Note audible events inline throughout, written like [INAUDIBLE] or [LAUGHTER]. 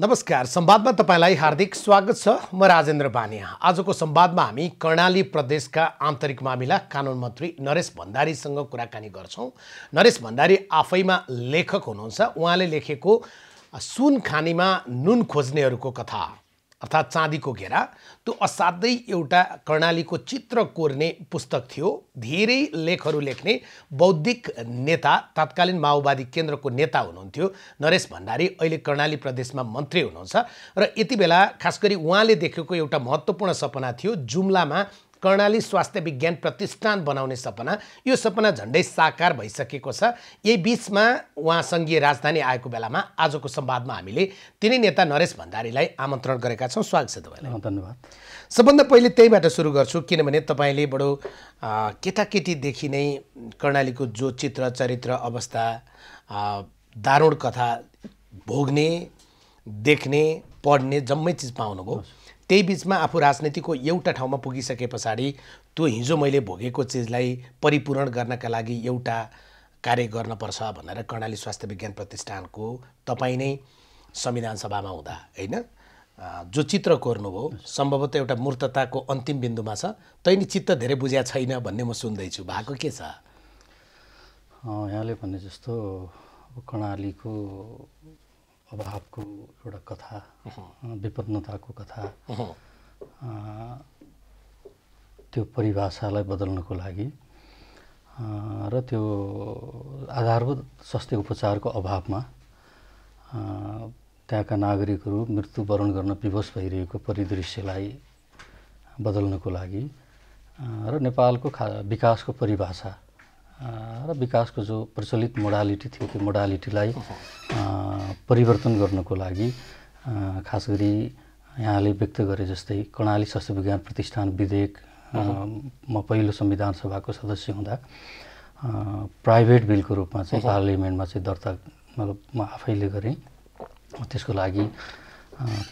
नमस्कार संवादमा तपाईँलाई हार्दिक स्वागत छ म राजेन्द्र बानिया आजको संवादमा हामी कर्णाली प्रदेशका आन्तरिक मामिला कानुन मन्त्री नरेश भण्डारीसँग कुराकानी गर्छौँ नरेश भण्डारी आफैमा लेखक हुनुहुन्छ उहाँले लेखेको सुन खानीमा नुन खोज्नेहरूको कथा अर्थात् चाँदीको घेरा त्यो असाध्यै एउटा कर्णालीको चित्र कोर्ने पुस्तक थियो धेरै लेखहरू लेख्ने बौद्धिक नेता तत्कालीन माओवादी केन्द्रको नेता हुनुहुन्थ्यो नरेश भण्डारी अहिले कर्णाली प्रदेशमा मन्त्री हुनुहुन्छ र यति बेला खास गरी उहाँले देखेको एउटा महत्त्वपूर्ण सपना थियो जुम्लामा कर्णाली स्वास्थ्य विज्ञान प्रतिष्ठान बनाउने सपना यो सपना झन्डै साकार भइसकेको छ यही बिचमा उहाँ सङ्घीय राजधानी आएको बेलामा आजको संवादमा हामीले तिनै नेता नरेश भण्डारीलाई आमन्त्रण गरेका छौँ स्वागत छ तपाईँलाई धन्यवाद सबभन्दा पहिले त्यहीबाट सुरु गर्छु किनभने तपाईँले बडो केटाकेटीदेखि नै कर्णालीको जो चित्र चरित्र अवस्था दारुण कथा भोग्ने देख्ने पढ्ने जम्मै चिज पाउनुभयो त्यही बिचमा आफू राजनीतिको एउटा ठाउँमा पुगिसके पछाडि त्यो हिजो मैले भोगेको चिजलाई परिपूरण गर्नका लागि एउटा कार्य गर्नपर्छ भनेर कर्णाली स्वास्थ्य विज्ञान प्रतिष्ठानको तपाईँ नै संविधान सभामा हुँदा होइन जो चित्र कोर्नुभयो सम्भवतः एउटा मूर्तताको अन्तिम बिन्दुमा छ तैँले चित्त धेरै बुझ्या छैन भन्ने म सुन्दैछु भएको के छ यहाँले भने जस्तो कर्णालीको अभावको एउटा कथा विपन्नताको कथा त्यो परिभाषालाई बदल्नको लागि र त्यो आधारभूत स्वास्थ्य उपचारको अभावमा त्यहाँका नागरिकहरू मृत्युवरण गर्न विवश भइरहेको परिदृश्यलाई बदल्नको लागि र नेपालको खा विकासको परिभाषा र विकासको जो प्रचलित मोडालिटी थियो त्यो मोडालिटीलाई परिवर्तन गर्नको लागि खास गरी यहाँले व्यक्त गरे जस्तै कर्णाली स्वास्थ्य विज्ञान प्रतिष्ठान विधेयक म पहिलो संविधान सभाको सदस्य हुँदा प्राइभेट बिलको रूपमा चाहिँ पार्लियामेन्टमा चाहिँ दर्ता मतलब म आफैले गरेँ त्यसको लागि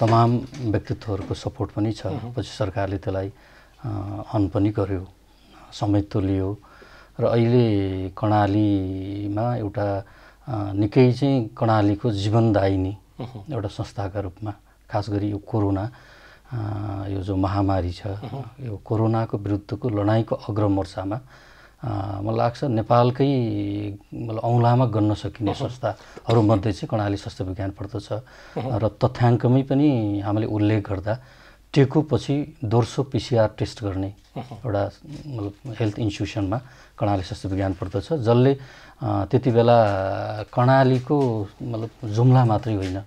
तमाम व्यक्तित्वहरूको सपोर्ट पनि छ पछि सरकारले त्यसलाई अन पनि गर्यो समेत लियो र अहिले कर्णालीमा एउटा निकै चाहिँ कर्णालीको जीवनदायिनी एउटा संस्थाका रूपमा खास गरी यो कोरोना यो जो महामारी छ यो कोरोनाको विरुद्धको लडाइँको अग्रमोर्चामा मलाई लाग्छ नेपालकै मतलब औँलामा गर्न सकिने संस्थाहरूमध्ये चाहिँ कर्णाली स्वास्थ्य विज्ञान पर्दछ र तथ्याङ्कमै पनि हामीले उल्लेख गर्दा टेको पछि दोर्सो पिसिआर टेस्ट गर्ने एउटा मतलब हेल्थ इन्स्टिट्युसनमा कर्णाली स्वास्थ्य विज्ञान पर्दछ जसले त्यति बेला कर्णालीको मतलब जुम्ला मात्रै होइन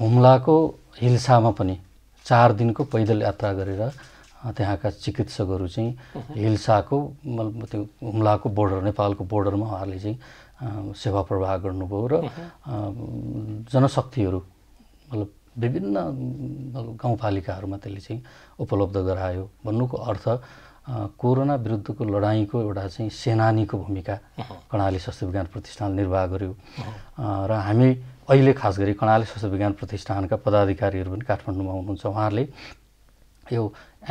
हुम्लाको हिल्सामा पनि चार दिनको पैदल यात्रा गरेर त्यहाँका चिकित्सकहरू चाहिँ हिल्साको मतलब त्यो हुम्लाको बोर्डर नेपालको बोर्डरमा उहाँहरूले चाहिँ सेवा प्रवाह गर्नुभयो र जनशक्तिहरू मतलब विभिन्न गाउँपालिकाहरूमा त्यसले चाहिँ उपलब्ध गरायो भन्नुको अर्थ कोरोना विरुद्धको लडाइँको एउटा चाहिँ सेनानीको भूमिका कर्णाली स्वास्थ्य विज्ञान प्रतिष्ठान निर्वाह गर्यो र हामी अहिले खास गरी कर्णाली स्वास्थ्य विज्ञान प्रतिष्ठानका पदाधिकारीहरू पनि काठमाडौँमा हुनुहुन्छ उहाँहरूले यो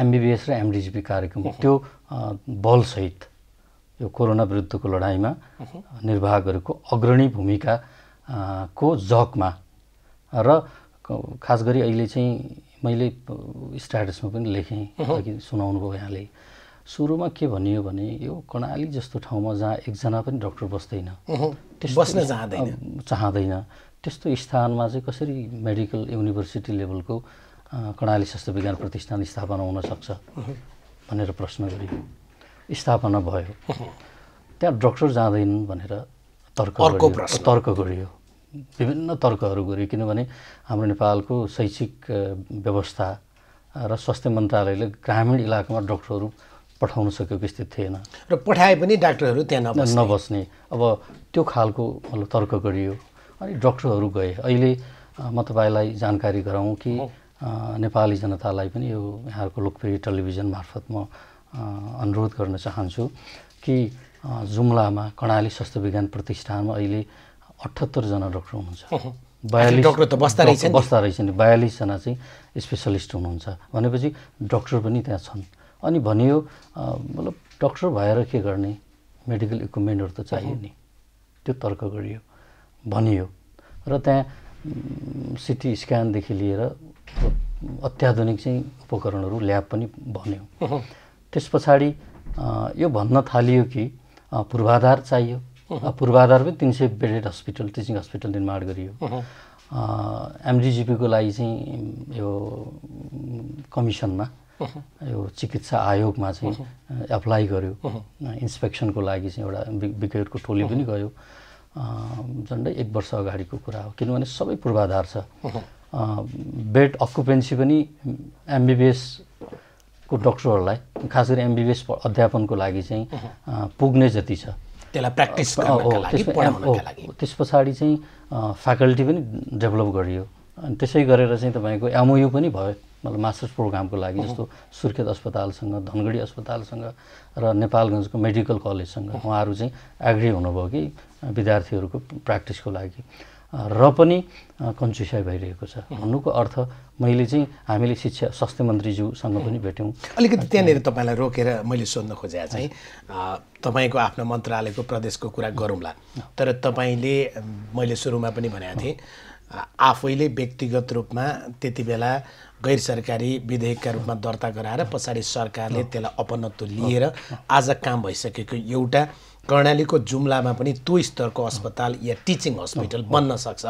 एमबिबिएस र एमडिजिपी कार्यक्रम त्यो बलसहित यो कोरोना विरुद्धको लडाइँमा निर्वाह गरेको अग्रणी भूमिका को जगमा र खास गरी अहिले चाहिँ मैले स्ट्याटसमा पनि लेखेँ अघि सुनाउनु भयो यहाँले सुरुमा के भनियो भने यो कर्णाली जस्तो ठाउँमा जहाँ एकजना पनि डक्टर बस्दैन बस्न चाहँदैन चाहँदैन त्यस्तो स्थानमा चाहिँ कसरी मेडिकल युनिभर्सिटी लेभलको कर्णाली स्वास्थ्य विज्ञान प्रतिष्ठान स्थापना हुनसक्छ भनेर प्रश्न गरियो स्थापना भयो त्यहाँ डक्टर जाँदैनन् भनेर तर्क तर्क गरियो विभिन्न तर्कहरू गऱ्यो किनभने हाम्रो नेपालको शैक्षिक व्यवस्था र स्वास्थ्य मन्त्रालयले ग्रामीण इलाकामा डक्टरहरू पठाउन सकेको स्थिति थिएन र पठाए पनि डाक्टरहरू त्यहाँ नबस्ने अब त्यो खालको मतलब तर्क गरियो अनि डक्टरहरू गए अहिले म तपाईँलाई जानकारी गराउँ कि नेपाली जनतालाई पनि यो यहाँको लोकप्रिय टेलिभिजन मार्फत म अनुरोध गर्न चाहन्छु कि जुम्लामा कर्णाली स्वास्थ्य विज्ञान प्रतिष्ठानमा अहिले अठहत्तरजना डक्टर हुनुहुन्छ बयालिस डक्टर बस्दा रहेछ नि बयालिसजना चाहिँ स्पेसलिस्ट हुनुहुन्छ भनेपछि डक्टर पनि त्यहाँ छन् अनि भनियो मतलब डक्टर भएर के गर्ने मेडिकल इक्विपमेन्टहरू त चाहियो नि त्यो तर्क गरियो भनियो र त्यहाँ सिटी स्क्यानदेखि लिएर अत्याधुनिक चाहिँ उपकरणहरू ल्याब पनि भन्यो त्यस पछाडि यो भन्न थालियो कि पूर्वाधार चाहियो पूर्वाधार पनि तिन सय बेडेड हस्पिटल टिचिङ हस्पिटल निर्माण गरियो एमडिजिपीको लागि चाहिँ यो कमिसनमा यो चिकित्सा आयोगमा चाहिँ एप्लाई गर्यो इन्सपेक्सनको लागि चाहिँ एउटा विज्ञहरूको टोली पनि गयो झन्डै एक वर्ष अगाडिको कुरा हो किनभने सबै पूर्वाधार छ बेड अकुपेन्सी पनि एमबिबिएस को डक्टरहरूलाई खास गरी एमबिबिएस अध्यापनको लागि चाहिँ पुग्ने जति छ त्यसलाई प्र्याक्टिस त्यस पछाडि चाहिँ फ्याकल्टी पनि डेभलप गरियो अनि त्यसै गरेर चाहिँ तपाईँको एमओयु पनि भयो मतलब मास्टर्स प्रोग्रामको लागि जस्तो सुर्खेत अस्पतालसँग धनगढी अस्पतालसँग र नेपालगञ्जको मेडिकल कलेजसँग उहाँहरू चाहिँ एग्री हुनुभयो कि विद्यार्थीहरूको प्र्याक्टिसको लागि र पनि कन्सिसाइ भइरहेको छ भन्नुको अर्थ मैले चाहिँ हामीले शिक्षा स्वास्थ्य मन्त्रीज्यूसँग पनि भेट्यौँ अलिकति त्यहाँनिर तपाईँलाई रोकेर मैले सोध्न खोजेको चाहिँ तपाईँको आफ्नो मन्त्रालयको प्रदेशको कुरा गरौँला तर तपाईँले मैले सुरुमा पनि भनेको थिएँ आफैले व्यक्तिगत रूपमा त्यति बेला गैर सरकारी विधेयकका रूपमा दर्ता गराएर पछाडि सरकारले त्यसलाई अपनत्व लिएर आज काम भइसकेको एउटा कर्णालीको जुम्लामा पनि त्यो स्तरको अस्पताल या टिचिङ हस्पिटल बन्न सक्छ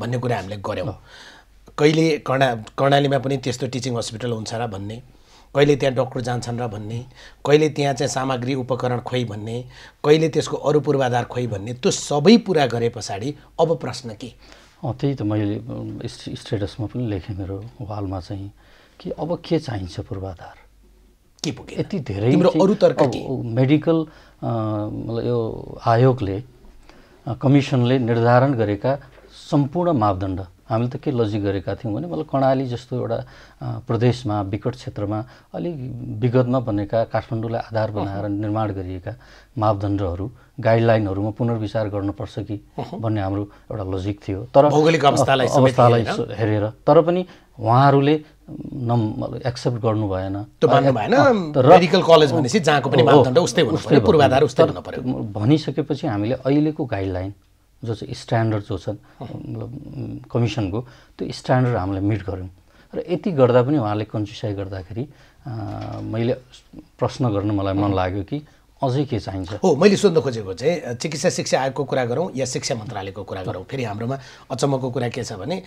भन्ने कुरा हामीले गऱ्यौँ कहिले कर्णा कर्णालीमा पनि त्यस्तो टिचिङ हस्पिटल हुन्छ र भन्ने कहिले त्यहाँ डक्टर जान्छन् र भन्ने कहिले त्यहाँ चाहिँ सामग्री उपकरण खोइ भन्ने कहिले त्यसको अरू पूर्वाधार खोइ भन्ने त्यो सबै पुरा गरे पछाडि अब प्रश्न के अँ त्यही त मैले स्टेटसमा पनि लेखेँ मेरो वालमा चाहिँ कि अब के चाहिन्छ पूर्वाधार के पुगे यति धेरै अरू तर्क मेडिकल यो आयोगले कमिसनले निर्धारण गरेका सम्पूर्ण मापदण्ड हामीले त के लजिक गरेका थियौँ भने मतलब कर्णाली जस्तो एउटा प्रदेशमा विकट क्षेत्रमा अलिक विगतमा बनेका काठमाडौँलाई आधार बनाएर निर्माण गरिएका मापदण्डहरू गाइडलाइनहरूमा पुनर्विचार गर्नुपर्छ कि भन्ने हाम्रो एउटा लजिक थियो तर भौगोलिक अवस्थालाई हेरेर तर पनि उहाँहरूले न एक्सेप्ट गर्नु भएन भनिसकेपछि हामीले अहिलेको गाइडलाइन जो चाहिँ स्ट्यान्डर्ड जो छ मतलब कमिसनको त्यो स्ट्यान्डर्ड हामीले मिट गऱ्यौँ र यति गर्दा पनि उहाँले कन्सिसाइ गर्दाखेरि मैले प्रश्न गर्न मलाई मन लाग्यो कि अझै के चाहिन्छ हो मैले सोध्न खोजेको चाहिँ चिकित्सा शिक्षा आयोगको कुरा गरौँ या शिक्षा मन्त्रालयको कुरा गरौँ फेरि हाम्रोमा अचम्मको कुरा के छ भने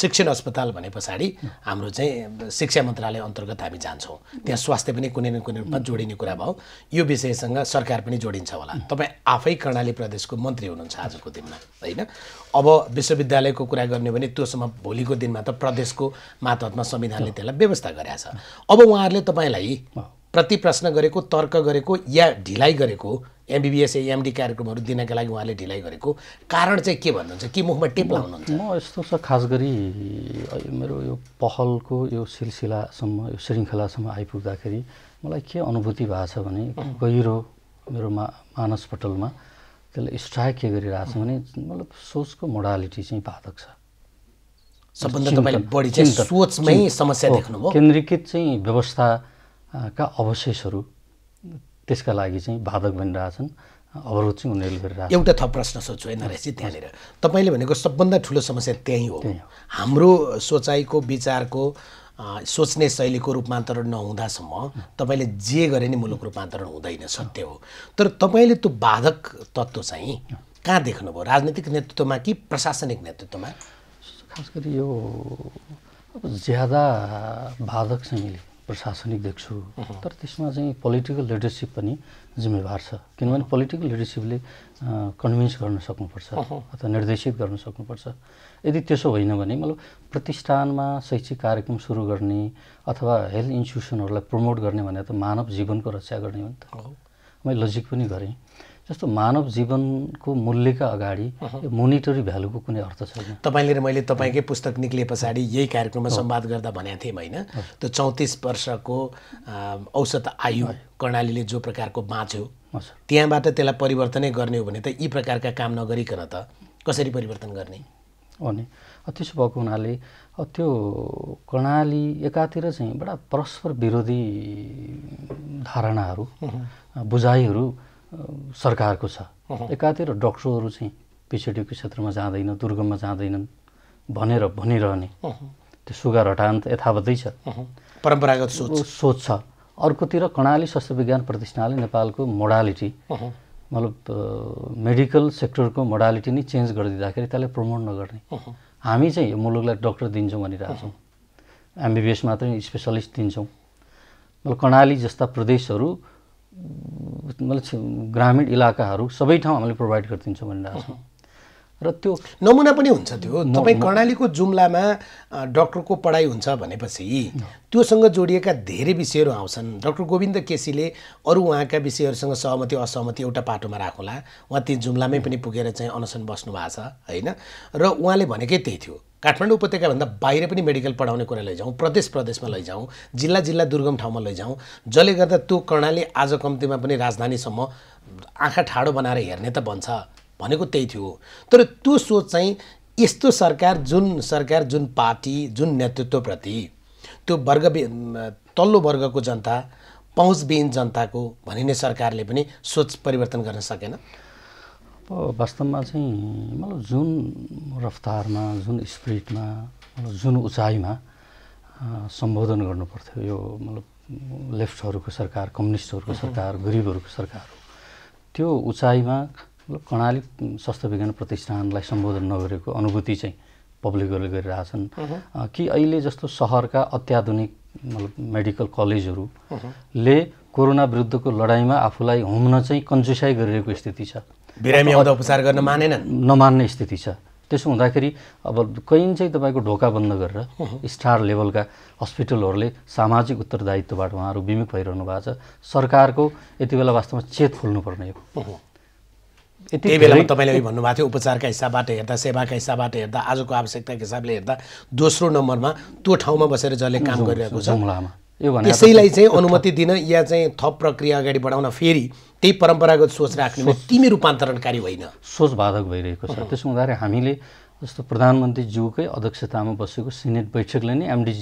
शिक्षण अस्पताल भने पछाडि हाम्रो चाहिँ शिक्षा मन्त्रालय अन्तर्गत हामी जान्छौँ त्यहाँ स्वास्थ्य पनि कुनै न कुनै रूपमा जोडिने कुरा भयो यो विषयसँग सरकार पनि जोडिन्छ होला तपाईँ आफै कर्णाली प्रदेशको मन्त्री हुनुहुन्छ आजको दिनमा होइन अब विश्वविद्यालयको कुरा गर्ने भने त्योसम्म भोलिको दिनमा त प्रदेशको मातहतमा संविधानले त्यसलाई व्यवस्था गरेका छ अब उहाँहरूले तपाईँलाई प्रति प्रश्न गरेको तर्क गरेको या ढिलाइ गरेको एमबिबिएस एमडी कार्यक्रमहरू दिनका लागि उहाँले ढिलाइ गरेको कारण चाहिँ के भन्नुहुन्छ कि मुखमा टेप लाउनुहुन्छ म यस्तो छ खास गरी मेरो यो पहलको यो सिलसिलासम्म यो श्रृङ्खलासम्म आइपुग्दाखेरि मलाई के अनुभूति भएको छ भने गहिरो मेरो मा मानसपटलमा त्यसले स्ट्राइक के गरिरहेको छ भने मतलब सोचको मोडालिटी चाहिँ बाधक छ सबभन्दा बढी चाहिँ सोचमै समस्या देख्नुभयो केन्द्रीकृत चाहिँ व्यवस्था का अवशेषहरू त्यसका लागि चाहिँ बाधक बनिरहेछन् अवरोध चाहिँ उनीहरूले गरिरहेको एउटा थप प्रश्न सोध्छु है रहेछ त्यहाँनिर तपाईँले भनेको सबभन्दा ठुलो समस्या त्यहीँ हो हाम्रो सोचाइको विचारको सोच्ने शैलीको रूपान्तरण नहुँदासम्म तपाईँले जे गरे नि मुलुक रूपान्तरण हुँदैन सत्य हो तर तपाईँले त्यो बाधक तत्त्व चाहिँ कहाँ देख्नुभयो राजनीतिक नेतृत्वमा कि प्रशासनिक नेतृत्वमा खास गरी यो ज्यादा बाधक चाहिँ प्रशासनिक देख्छु तर त्यसमा चाहिँ पोलिटिकल लिडरसिप पनि जिम्मेवार छ किनभने पोलिटिकल लिडरसिपले कन्भिन्स गर्न सक्नुपर्छ अथवा निर्देशित गर्न सक्नुपर्छ यदि त्यसो होइन भने मतलब प्रतिष्ठानमा शैक्षिक कार्यक्रम सुरु गर्ने अथवा हेल्थ इन्स्टिट्युसनहरूलाई प्रमोट गर्ने भने त मानव जीवनको रक्षा गर्ने हो नि त मैले लजिक पनि गरेँ जस्तो मानव जीवनको मूल्यका अगाडि मोनिटरी भ्यालुको कुनै अर्थ छैन तपाईँले र मैले तपाईँकै पुस्तक निक्ले पछाडि यही कार्यक्रममा संवाद गर्दा भनेको थिएँ होइन त्यो चौतिस वर्षको औसत आयु कर्णालीले जो प्रकारको बाँच्यो त्यहाँबाट त्यसलाई परिवर्तनै गर्ने हो भने त यी प्रकारका काम नगरिकन त कसरी परिवर्तन गर्ने अनि नि त्यसो भएको हुनाले त्यो कर्णाली एकातिर चाहिँ बडा परस्पर विरोधी धारणाहरू बुझाइहरू सरकारको छ एकातिर डक्टरहरू चाहिँ पिछडिएको क्षेत्रमा जाँदैन दुर्गममा जाँदैनन् भनेर भनिरहने त्यो सुगर हटान त यथावतै छ परम्परागत सोच सोच छ अर्कोतिर कर्णाली स्वास्थ्य विज्ञान प्रतिष्ठानले नेपालको मोडालिटी मतलब मेडिकल सेक्टरको मोडालिटी नै चेन्ज गरिदिँदाखेरि त्यसलाई प्रमोट नगर्ने हामी चाहिँ यो मुलुकलाई डक्टर दिन्छौँ भनिरहेछौँ एमबिबिएस मात्रै स्पेसलिस्ट दिन्छौँ मतलब कर्णाली जस्ता प्रदेशहरू मतलब ग्रामीण इलाकाहरू सबै ठाउँ हामीले प्रोभाइड गरिदिन्छौँ भनिरहेको छौँ र त्यो नमुना पनि हुन्छ त्यो तपाईँ कर्णालीको जुम्लामा डक्टरको पढाइ हुन्छ भनेपछि त्योसँग जोडिएका धेरै विषयहरू आउँछन् डक्टर गोविन्द केसीले अरू उहाँका विषयहरूसँग सहमति असहमति एउटा पाटोमा राखौँला उहाँ ती जुम्लामै पनि पुगेर चाहिँ अनसन बस्नु भएको छ होइन र उहाँले भनेकै त्यही थियो काठमाडौँ उपत्यकाभन्दा बाहिर पनि मेडिकल पढाउने कुरा लैजाउँ प्रदेश प्रदेशमा लैजाउँ जिल्ला जिल्ला दुर्गम ठाउँमा लैजाउँ जसले गर्दा त्यो कर्णाली आज कम्तीमा पनि राजधानीसम्म आँखा ठाडो बनाएर हेर्ने त बन्छ भनेको त्यही थियो तर त्यो सोच चाहिँ यस्तो सरकार जुन सरकार जुन पार्टी जुन नेतृत्वप्रति त्यो वर्ग तल्लो वर्गको जनता पहुँचबिहीन जनताको भनिने सरकारले पनि सोच परिवर्तन गर्न सकेन अब वास्तवमा चाहिँ मतलब जुन रफ्तारमा जुन स्पिरिटमा मतलब जुन उचाइमा सम्बोधन गर्नुपर्थ्यो यो मतलब लेफ्टहरूको सरकार कम्युनिस्टहरूको सरकार गरिबहरूको सरकार हो त्यो उचाइमा कर्णाली स्वास्थ्य विज्ञान प्रतिष्ठानलाई सम्बोधन नगरेको अनुभूति चाहिँ पब्लिकहरूले गरिरहेछन् कि अहिले जस्तो सहरका अत्याधुनिक मतलब मेडिकल कलेजहरूले कोरोना विरुद्धको लडाइँमा आफूलाई हुम्न चाहिँ कन्जुसाइ गरिरहेको स्थिति छ बिरामी आउँदा उपचार गर्न मानेन नमान्ने स्थिति छ त्यसो हुँदाखेरि अब कहीँ चाहिँ तपाईँको ढोका बन्द गरेर स्टार लेभलका हस्पिटलहरूले सामाजिक उत्तरदायित्वबाट उहाँहरू बिमिक भइरहनु भएको छ सरकारको यति बेला वास्तवमा चेत खोल्नुपर्ने हो त्यही बेलामा तपाईँले भन्नुभएको थियो उपचारका हिसाबबाट हेर्दा सेवाका हिसाबबाट हेर्दा आजको आवश्यकताको हिसाबले हेर्दा दोस्रो नम्बरमा त्यो ठाउँमा बसेर जसले काम गरिरहेको छ त्यसैलाई चाहिँ अनुमति दिन या चाहिँ थप प्रक्रिया अगाडि बढाउन फेरि त्यही परम्परागत सोच राख्ने तिमी रूपान्तरणकारी होइन सोच बाधक भइरहेको छ त्यसो हुँदाखेरि हामीले जस्तो प्रधानमन्त्रीज्यूकै अध्यक्षतामा बसेको सिनेट बैठकले नै एमडी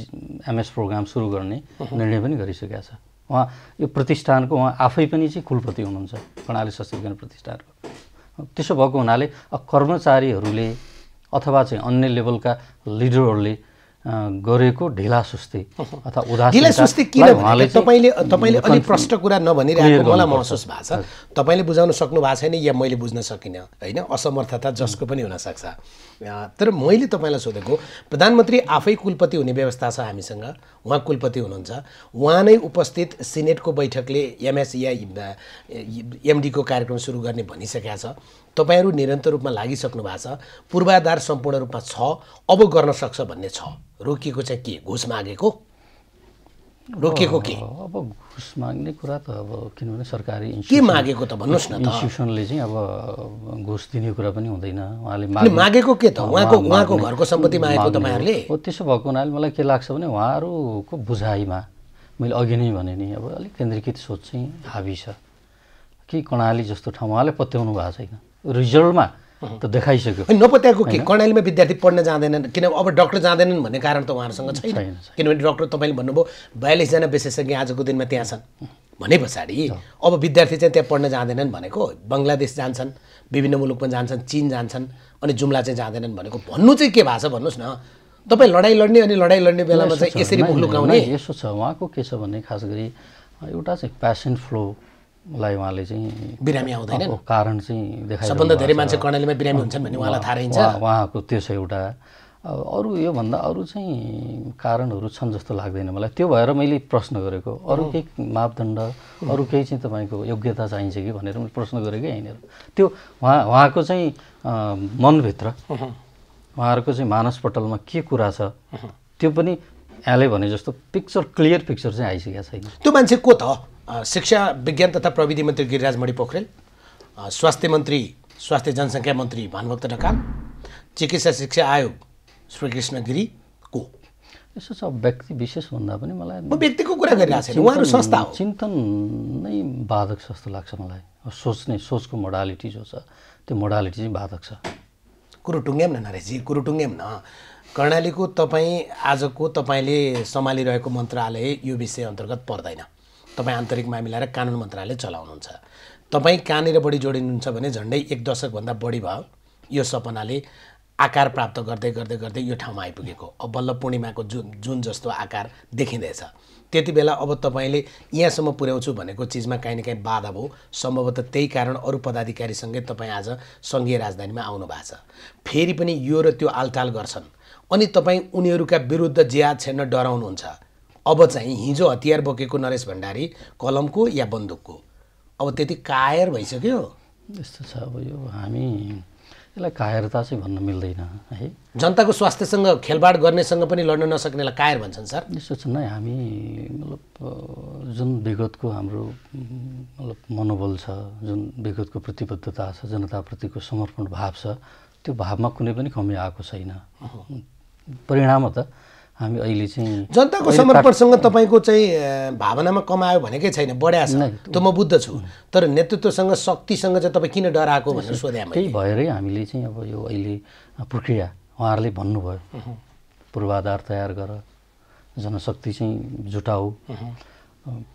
एमएस प्रोग्राम सुरु गर्ने निर्णय पनि गरिसकेका छ उहाँ यो प्रतिष्ठानको उहाँ आफै पनि चाहिँ कुलपति हुनुहुन्छ कर्णाली सशक्तिकरण प्रतिष्ठानको त्यसो भएको हुनाले कर्मचारीहरूले अथवा चाहिँ अन्य लेभलका लिडरहरूले गरेको ढिला सुस्ती अथवा उदासी ढिला सुस्ती किन तपाईँले तपाईँले अलिक प्रष्ट कुरा नभनिरहेको मलाई महसुस भएको छ तपाईँले बुझाउन सक्नु भएको छैन या मैले बुझ्न सकिनँ होइन असमर्थता जसको पनि हुनसक्छ तर मैले तपाईँलाई सोधेको प्रधानमन्त्री आफै कुलपति हुने व्यवस्था छ हामीसँग उहाँ कुलपति हुनुहुन्छ उहाँ नै उपस्थित सिनेटको बैठकले या एमडीको कार्यक्रम सुरु गर्ने भनिसकेका छ तपाईँहरू निरन्तर रूपमा लागिसक्नु भएको छ पूर्वाधार सम्पूर्ण रूपमा छ अब गर्न सक्छ भन्ने छ रोकिएको चाहिँ के घुस मागेको रोकेको के अब घुस माग्ने कुरा त अब किनभने सरकारी के मागेको त भन्नुहोस् न इन्स्टिट्युसनले चाहिँ अब घुस दिने कुरा पनि हुँदैन उहाँले मागेको के त उहाँको उहाँको घरको सम्पत्ति मागेको तपाईँहरूले हो त्यसो भएको हुनाले मलाई के लाग्छ भने उहाँहरूको बुझाइमा मैले अघि नै भने नि अब अलिक केन्द्रीकृत सोच चाहिँ हाबी छ कि कर्णाली जस्तो ठाउँ उहाँले पत्याउनु भएको छैन रिजल्टमा त देखाइसक्यो नपत्याएको के कर्णालीमा विद्यार्थी पढ्न जाँदैनन् किनभने अब डक्टर जाँदैनन् भन्ने कारण त उहाँहरूसँग छैन किनभने डक्टर तपाईँले भन्नुभयो बयालिसजना विशेषज्ञ आजको दिनमा त्यहाँ छन् भने पछाडि अब विद्यार्थी चाहिँ त्यहाँ पढ्न जाँदैनन् भनेको बङ्गलादेश जान्छन् विभिन्न मुलुकमा जान्छन् चिन जान्छन् अनि जुम्ला चाहिँ जाँदैनन् भनेको भन्नु चाहिँ के भएको छ भन्नुहोस् न तपाईँ लडाइँ लड्ने अनि लडाइँ लड्ने बेलामा चाहिँ यसरी मुख लुकाउने यसो छ उहाँको के छ भने खास गरी एउटा चाहिँ प्यासन फ्लो लाई उहाँले चाहिँ बिरामी आउँदैन कारण चाहिँ देखाइ सबभन्दा धेरै मान्छे कर्णालीमा बिरामी हुन्छन् भन्ने उहाँलाई थाहा रहन्छ उहाँको त्यो छ एउटा अरू योभन्दा अरू चाहिँ कारणहरू छन् जस्तो लाग्दैन मलाई त्यो भएर मैले प्रश्न गरेको अरू केही मापदण्ड अरू केही चाहिँ तपाईँको योग्यता चाहिन्छ कि भनेर मैले प्रश्न गरेकै यहाँनिर त्यो उहाँ उहाँको चाहिँ मनभित्र उहाँहरूको चाहिँ मानसपटलमा के कुरा छ त्यो पनि यहाँले भने जस्तो पिक्चर क्लियर पिक्चर चाहिँ आइसकेको छैन त्यो मान्छे को त शिक्षा विज्ञान तथा प्रविधि मन्त्री गिरिराज मणि पोखरेल स्वास्थ्य मन्त्री स्वास्थ्य जनसङ्ख्या मन्त्री भानुभक्त ढकाल चिकित्सा शिक्षा आयोग श्रीकृष्ण को यसो छ व्यक्ति विशेष भन्दा पनि मलाई म व्यक्तिको कुरा गरिरहेको छैन उहाँहरू संस्था हो चिन्तन नै बाधक जस्तो लाग्छ मलाई सोच्ने सोचको मोडालिटी जो छ त्यो मोडालिटी चाहिँ बाधक छ कुरो टुङ्ग्याम न नरेशजी कुरो टुङ्ग्याम न कर्णालीको तपाईँ आजको तपाईँले सम्हालिरहेको मन्त्रालय यो विषय अन्तर्गत पर्दैन तपाईँ मामिला र कानुन मन्त्रालय चलाउनुहुन्छ तपाईँ कहाँनिर बढी जोडिनुहुन्छ भने झन्डै एक दशकभन्दा बढी भयो यो सपनाले आकार प्राप्त गर्दै गर्दै गर्दै यो ठाउँमा आइपुगेको अब बल्ल पूर्णिमाको जुन जुन जस्तो आकार देखिँदैछ त्यति बेला अब तपाईँले यहाँसम्म पुर्याउँछु भनेको चिजमा काहीँ न काहीँ बाधा भयो सम्भवतः त्यही कारण अरू पदाधिकारीसँगै तपाईँ आज सङ्घीय राजधानीमा आउनु भएको छ फेरि पनि यो र त्यो आलटाल गर्छन् अनि तपाईँ उनीहरूका विरुद्ध जिया छेड्न डराउनुहुन्छ अब चाहिँ हिजो हतियार बोकेको नरेश भण्डारी कलमको या बन्दुकको अब त्यति कायर भइसक्यो यस्तो छ अब यो हामी यसलाई कायरता चाहिँ भन्न मिल्दैन है जनताको स्वास्थ्यसँग खेलबाड गर्नेसँग पनि लड्न नसक्नेलाई कायर भन्छन् सर यस्तो छ नै हामी मतलब जुन विगतको हाम्रो मतलब मनोबल छ जुन विगतको प्रतिबद्धता छ जनताप्रतिको समर्पण भाव छ त्यो भावमा कुनै पनि कमी आएको छैन परिणाम त हामी अहिले चाहिँ जनताको समर्पणसँग तपाईँको चाहिँ भावनामा कमायो भनेकै छैन बढ्या छ त म बुद्ध छु तर नेतृत्वसँग शक्तिसँग चाहिँ तपाईँ किन डराएको भनेर सोधे त्यही भएरै हामीले चाहिँ अब यो अहिले प्रक्रिया उहाँहरूले भन्नुभयो पूर्वाधार तयार गर जनशक्ति चाहिँ जुटाऊ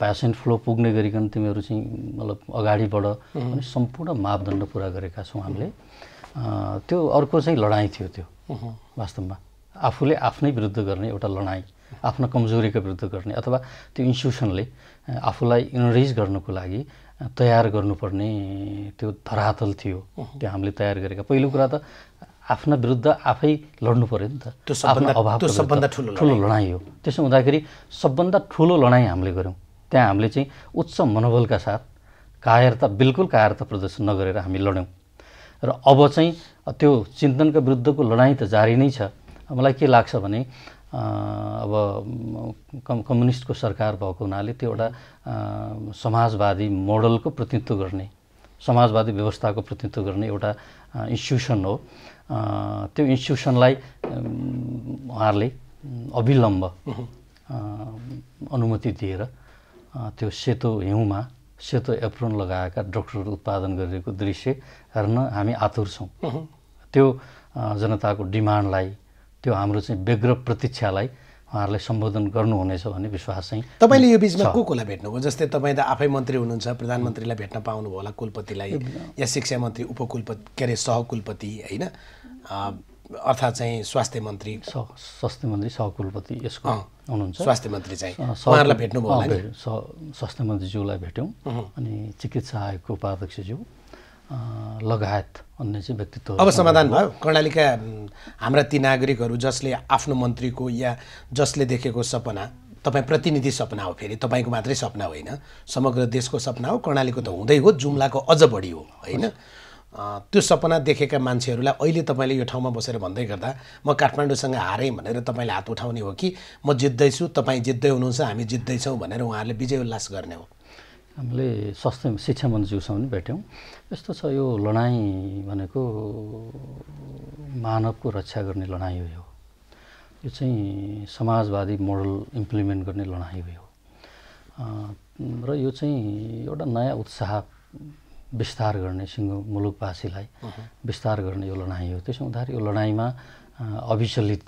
प्यासेन्ट फ्लो पुग्ने गरिकन तिमीहरू चाहिँ मतलब अगाडि बढ अनि सम्पूर्ण मापदण्ड पुरा गरेका छौँ हामीले त्यो अर्को चाहिँ लडाइँ थियो त्यो वास्तवमा आफूले आफ्नै विरुद्ध गर्ने एउटा लडाइँ आफ्नो कमजोरीको विरुद्ध गर्ने अथवा त्यो इन्स्टिट्युसनले आफूलाई इनरेज गर्नको लागि तयार गर्नुपर्ने त्यो धरातल थियो त्यो हामीले तयार गरेका पहिलो कुरा त आफ्ना विरुद्ध आफै लड्नु पऱ्यो नि त त्यो अभाव सबभन्दा ठुलो ठुलो लडाइँ हो त्यसो हुँदाखेरि सबभन्दा ठुलो लडाइँ हामीले गऱ्यौँ त्यहाँ हामीले चाहिँ उच्च मनोबलका साथ कायरता बिल्कुल कायरता प्रदर्शन नगरेर हामी लड्यौँ र अब चाहिँ त्यो चिन्तनका विरुद्धको लडाइँ त जारी नै छ मलाई के लाग्छ भने अब कम कम्युनिस्टको सरकार भएको हुनाले त्यो एउटा समाजवादी मोडलको प्रतिनिधित्व गर्ने समाजवादी व्यवस्थाको प्रतिनिधित्व गर्ने एउटा इन्स्टिट्युसन हो त्यो इन्स्टिट्युसनलाई उहाँहरूले अविलम्ब अनुमति दिएर त्यो सेतो हिउँमा सेतो एप्रोन लगाएका डक्टरहरू उत्पादन गरिएको दृश्य हेर्न हामी आतुर छौँ त्यो जनताको डिमान्डलाई त्यो हाम्रो चाहिँ व्यग्र प्रतीक्षालाई उहाँहरूलाई सम्बोधन गर्नुहुनेछ भन्ने विश्वास चाहिँ तपाईँले यो बिचमा को कोलाई भेट्नुभयो जस्तै तपाईँ त आफै मन्त्री हुनुहुन्छ प्रधानमन्त्रीलाई भेट्न पाउनुभयो होला कुलपतिलाई या शिक्षा मन्त्री उपकुलपति के अरे सहकुलपति होइन अर्थात् चाहिँ स्वास्थ्य मन्त्री स्वास्थ्य मन्त्री सहकुलपति यसको हुनुहुन्छ स्वास्थ्य मन्त्री चाहिँ भेट्नुभयो स्वास्थ्य मन्त्रीज्यूलाई भेट्यौँ अनि चिकित्सा आयोगको उपाध्यक्षज्यू लगायत अन्य चाहिँ व्यक्तित्व अब समाधान भयो कर्णालीका हाम्रा ती नागरिकहरू जसले आफ्नो मन्त्रीको या जसले देखेको सपना तपाईँ प्रतिनिधि सपना हो फेरि तपाईँको मात्रै सपना होइन समग्र देशको सपना हो कर्णालीको त हुँदै हो जुम्लाको अझ बढी हो होइन त्यो सपना देखेका मान्छेहरूलाई अहिले तपाईँले यो ठाउँमा बसेर भन्दै गर्दा म काठमाडौँसँग हारेँ भनेर तपाईँले हात उठाउने हो कि म जित्दैछु तपाईँ जित्दै हुनुहुन्छ हामी जित्दैछौँ भनेर उहाँहरूले विजय उल्लास गर्ने हो हामीले स्वास्थ्य शिक्षा मन्त्रीज्यूसँग पनि भेट्यौँ यस्तो छ यो लडाइँ भनेको मानवको रक्षा गर्ने लडाइँ हो यो चाहिँ समाजवादी मोडल इम्प्लिमेन्ट गर्ने लडाइँ हो र यो चाहिँ एउटा नयाँ उत्साह विस्तार गर्ने सिङ्गो मुलुकवासीलाई विस्तार गर्ने यो लडाइँ हो त्यसो हुँदाखेरि यो लडाइँमा अविचलित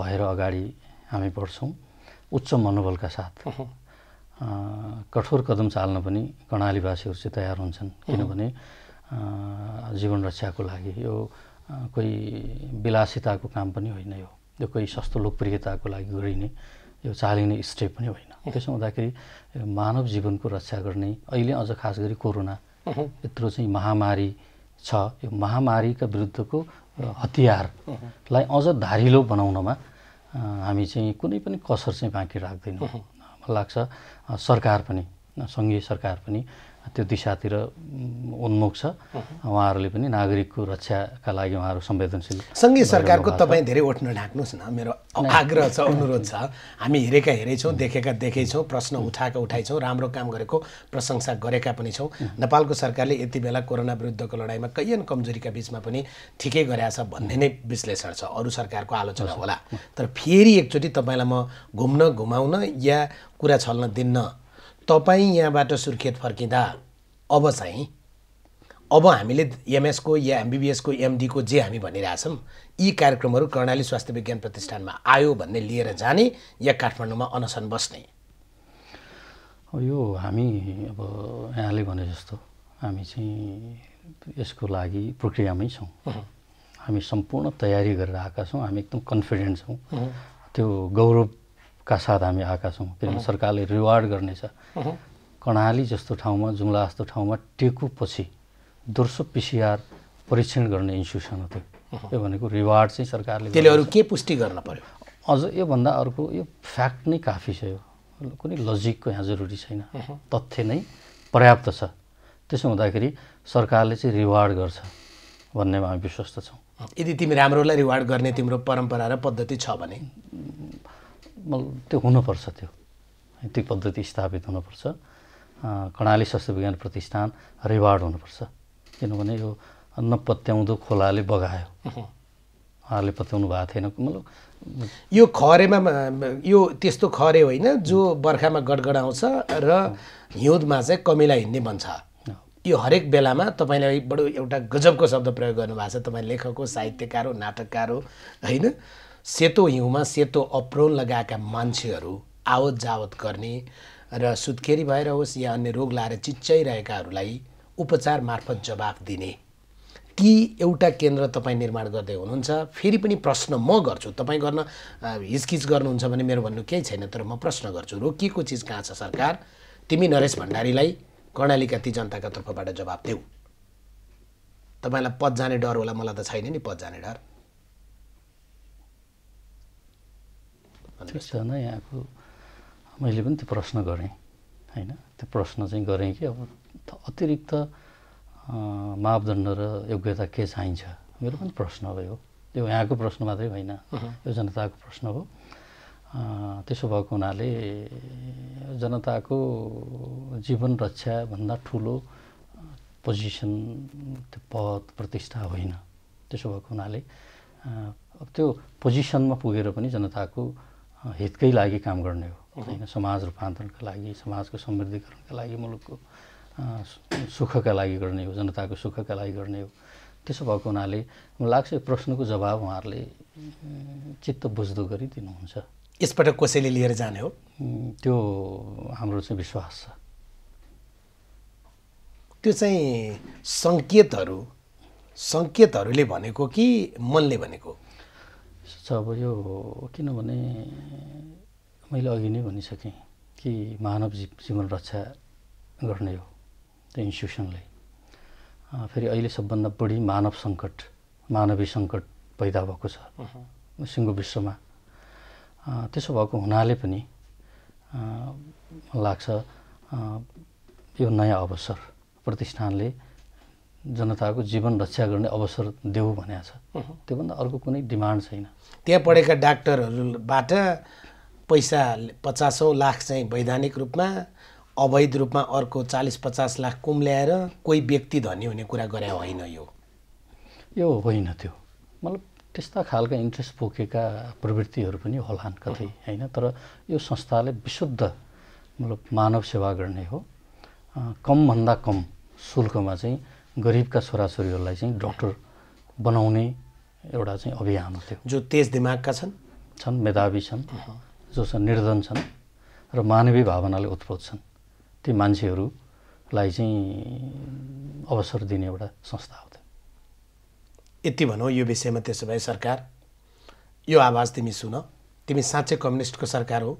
भएर अगाडि हामी बढ्छौँ उच्च मनोबलका साथ कठोर कदम चाल्न पनि कर्णालीवासीहरू चाहिँ तयार हुन्छन् किनभने जीवन रक्षाको लागि यो कोही विलासिताको काम पनि होइन यो यो कोही सस्तो लोकप्रियताको लागि गरिने यो चालिने स्टेप पनि होइन त्यसो हुँदाखेरि मानव जीवनको रक्षा गर्ने अहिले अझ खास गरी कोरोना यत्रो चाहिँ महामारी छ यो महामारीका विरुद्धको हतियारलाई अझ धारिलो बनाउनमा हामी चाहिँ कुनै पनि कसर चाहिँ बाँकी राख्दैनौँ लाग्छ सरकार पनि सङ्घीय सरकार पनि त्यो दिशातिर उन्मुख छ उहाँहरूले पनि नागरिकको रक्षाका लागि उहाँहरू संवेदनशील सङ्घीय सरकारको तपाईँ धेरै ओठ नढाक्नुहोस् न मेरो आग्रह छ अनुरोध छ हामी हेरेका हेरेछौँ देखेका देखेछौँ प्रश्न उठाएका उठाइछौँ राम्रो काम गरेको प्रशंसा गरेका पनि छौँ नेपालको सरकारले यति बेला कोरोना विरुद्धको लडाइँमा कैयन कमजोरीका बिचमा पनि ठिकै गरेका छ भन्ने नै विश्लेषण छ अरू सरकारको आलोचना होला तर फेरि एकचोटि तपाईँलाई म घुम्न घुमाउन या कुरा छल्न दिन्न तपाईँ यहाँबाट सुर्खेत फर्किँदा अब चाहिँ अब हामीले एमएसको या एमबिबिएसको एमडीको जे हामी भनिरहेछौँ यी कार्यक्रमहरू कर्णाली स्वास्थ्य विज्ञान प्रतिष्ठानमा आयो भन्ने लिएर जाने या काठमाडौँमा अनसन बस्ने यो हामी अब यहाँले भने जस्तो हामी चाहिँ यसको लागि प्रक्रियामै छौँ हामी सम्पूर्ण तयारी गरेर आएका छौँ हामी एकदम कन्फिडेन्ट छौँ त्यो गौरव का साथ हामी आएका छौँ किनभने सरकारले रिवार्ड गर्नेछ कर्णाली जस्तो ठाउँमा जुङ्ला जस्तो ठाउँमा टेकुपछि दोस्रो पिसिआर परीक्षण गर्ने इन्स्टिट्युसन हो त्यो यो भनेको रिवार्ड चाहिँ सरकारले त्यसले अरू के पुष्टि गर्न पर्यो अझ योभन्दा अर्को यो फ्याक्ट नै काफी छ यो कुनै लजिकको यहाँ जरुरी छैन तथ्य नै पर्याप्त छ त्यसो हुँदाखेरि सरकारले चाहिँ रिवार्ड गर्छ भन्नेमा हामी विश्वस्त छौँ यदि तिमी राम्रोलाई रिवार्ड गर्ने तिम्रो परम्परा र पद्धति छ भने त्यो हुनुपर्छ त्यो त्यो पद्धति स्थापित हुनुपर्छ कर्णाली स्वास्थ्य विज्ञान प्रतिष्ठान रिवार्ड हुनुपर्छ किनभने यो नपत्याउँदो खोलाले बगायो उहाँहरूले पत्याउनु भएको थिएन मतलब यो खरेमा यो त्यस्तो खरे होइन जो बर्खामा गडगड आउँछ र हिउँदमा चाहिँ कमिला हिँड्ने बन्छ यो हरेक बेलामा तपाईँले बडो एउटा गजबको शब्द प्रयोग गर्नुभएको छ तपाईँ लेखक हो साहित्यकार हो नाटककार हो होइन सेतो हिउँमा सेतो अप्रोन लगाएका मान्छेहरू आवत जावत गर्ने र सुत्केरी भएर होस् या अन्य रोग लाएर चिच्चाइरहेकाहरूलाई उपचार मार्फत जवाफ दिने ती एउटा केन्द्र तपाईँ निर्माण गर्दै हुनुहुन्छ फेरि पनि प्रश्न म गर्छु तपाईँ गर्न हिचकिच गर्नुहुन्छ भने मेरो भन्नु केही छैन तर म प्रश्न गर्छु रोकिएको चिज कहाँ छ सरकार तिमी नरेश भण्डारीलाई कर्णालीका ती जनताका तर्फबाट जवाब देऊ तपाईँलाई पद जाने डर होला मलाई त छैन नि पद जाने डर त्यस्तो होइन यहाँको मैले पनि त्यो प्रश्न गरेँ होइन त्यो प्रश्न चाहिँ गरेँ कि अब अतिरिक्त मापदण्ड र योग्यता के चाहिन्छ मेरो पनि प्रश्न हो यो यो यहाँको प्रश्न मात्रै होइन यो जनताको प्रश्न हो त्यसो भएको हुनाले जनताको जीवन रक्षाभन्दा ठुलो पोजिसन त्यो पद प्रतिष्ठा होइन त्यसो भएको हुनाले अब त्यो पोजिसनमा पुगेर पनि जनताको हितकै लागि काम गर्ने हो होइन समाज रूपान्तरणका लागि समाजको समृद्धिकरणका लागि मुलुकको सुखका लागि गर्ने हो जनताको सुखका लागि गर्ने हो त्यसो भएको हुनाले मलाई लाग्छ यो प्रश्नको जवाब उहाँहरूले चित्त बुझ्दो गरिदिनुहुन्छ यसपटक कसैले लिएर जाने हो त्यो हाम्रो चाहिँ विश्वास छ त्यो चाहिँ सङ्केतहरू सङ्केतहरूले भनेको कि मनले भनेको छ अब यो किनभने मैले अघि नै भनिसकेँ कि मानव जी जीवन रक्षा गर्ने हो त्यो इन्स्टिट्युसनले फेरि अहिले सबभन्दा बढी मानव सङ्कट मानवीय सङ्कट पैदा भएको छ सिङ्गो विश्वमा त्यसो भएको हुनाले पनि लाग्छ यो नयाँ अवसर प्रतिष्ठानले जनताको जीवन रक्षा गर्ने अवसर देऊ भनेको छ त्योभन्दा अर्को कुनै डिमान्ड छैन त्यहाँ पढेका डाक्टरहरूबाट पैसा पचासौँ लाख चाहिँ वैधानिक रूपमा अवैध रूपमा अर्को चालिस पचास लाख कुम ल्याएर कोही व्यक्ति धनी हुने कुरा गरे होइन यो यो होइन त्यो मतलब त्यस्ता खालका इन्ट्रेस्ट बोकेका प्रवृत्तिहरू पनि होलान् कतै होइन तर यो संस्थाले विशुद्ध मतलब मानव सेवा गर्ने हो कमभन्दा कम शुल्कमा चाहिँ गरिबका छोराछोरीहरूलाई चाहिँ डक्टर बनाउने एउटा चाहिँ अभियान थियो जो तेज दिमागका छन् छन् मेधावी छन् जो छन् निर्धन छन् र मानवीय भावनाले उत्प्रोत छन् ती मान्छेहरूलाई चाहिँ अवसर दिने एउटा संस्था हो त्यो यति भनौँ यो विषयमा त्यसो भए सरकार यो आवाज तिमी सुन तिमी साँच्चै कम्युनिस्टको सरकार हो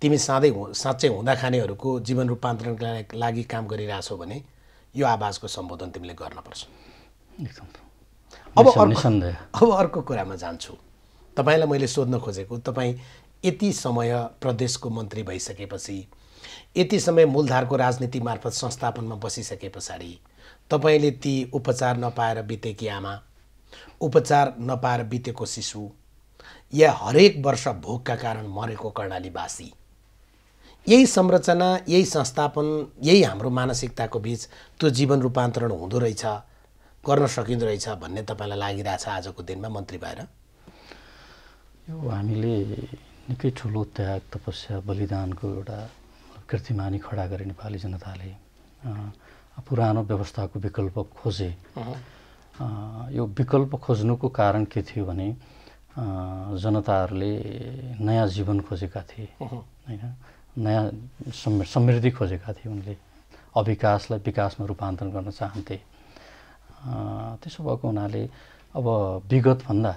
तिमी साँधै साँच्चै हुँदा खानेहरूको जीवन रूपान्तरणका लागि काम गरिरहेछौ भने यो आवाजको सम्बोधन तिमीले गर्नपर्छ अब अब अर्को कुरामा जान्छु तपाईँलाई मैले सोध्न खोजेको तपाईँ यति समय प्रदेशको मन्त्री भइसकेपछि यति समय मूलधारको राजनीति मार्फत संस्थापनमा बसिसके पछाडि तपाईँले ती उपचार नपाएर बितेकी आमा उपचार नपाएर बितेको शिशु या हरेक वर्ष भोकका कारण मरेको कर्णालीवासी यही संरचना यही संस्थापन यही हाम्रो मानसिकताको बिच त्यो जीवन रूपान्तरण हुँदो रहेछ गर्न सकिँदो रहेछ भन्ने तपाईँलाई लागिरहेछ आजको दिनमा मन्त्री भएर यो हामीले निकै ठुलो त्याग तपस्या बलिदानको एउटा कृतिमानी खडा गरे नेपाली जनताले पुरानो व्यवस्थाको विकल्प खोजे यो विकल्प खोज्नुको कारण के थियो भने जनताहरूले नयाँ जीवन खोजेका थिए होइन नयाँ समृद्धि खोजेका थिए उनले अविकासलाई विकासमा रूपान्तरण गर्न चाहन्थे त्यसो भएको हुनाले अब विगतभन्दा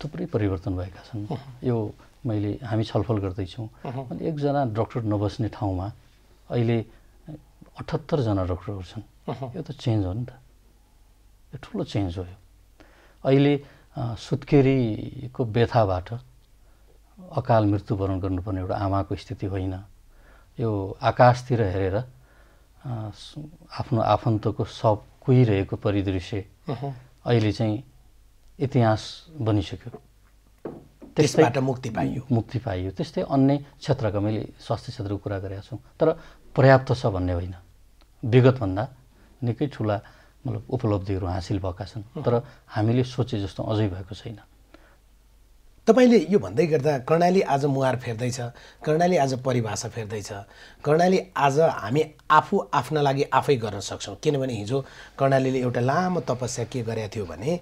थुप्रै परिवर्तन भएका छन् यो मैले हामी छलफल गर्दैछौँ अनि एकजना डक्टर नबस्ने ठाउँमा अहिले अठहत्तरजना डक्टरहरू छन् यो त चेन्ज हो नि त यो ठुलो चेन्ज हो यो अहिले सुत्केरीको व्यथाबाट अकाल मृत्युवरण गर्नुपर्ने एउटा आमाको स्थिति होइन यो आकाशतिर हेरेर आफ्नो आफन्तको सब कुहिरहेको परिदृश्य अहिले चाहिँ इतिहास बनिसक्यो त्यसबाट मुक्ति पाइयो मुक्ति पाइयो त्यस्तै अन्य क्षेत्रका मैले स्वास्थ्य क्षेत्रको कुरा गरेका छौँ तर पर्याप्त छ भन्ने होइन विगतभन्दा निकै ठुला मतलब उपलब्धिहरू हासिल भएका छन् तर हामीले सोचे जस्तो अझै भएको छैन तपाईँले यो भन्दै गर्दा कर्णाली आज मुहार फेर्दैछ कर्णाली आज परिभाषा फेर्दैछ कर्णाली आज हामी आफू आफ्ना लागि आफै गर्न सक्छौँ किनभने हिजो कर्णालीले एउटा लामो तपस्या के गरेको थियो भने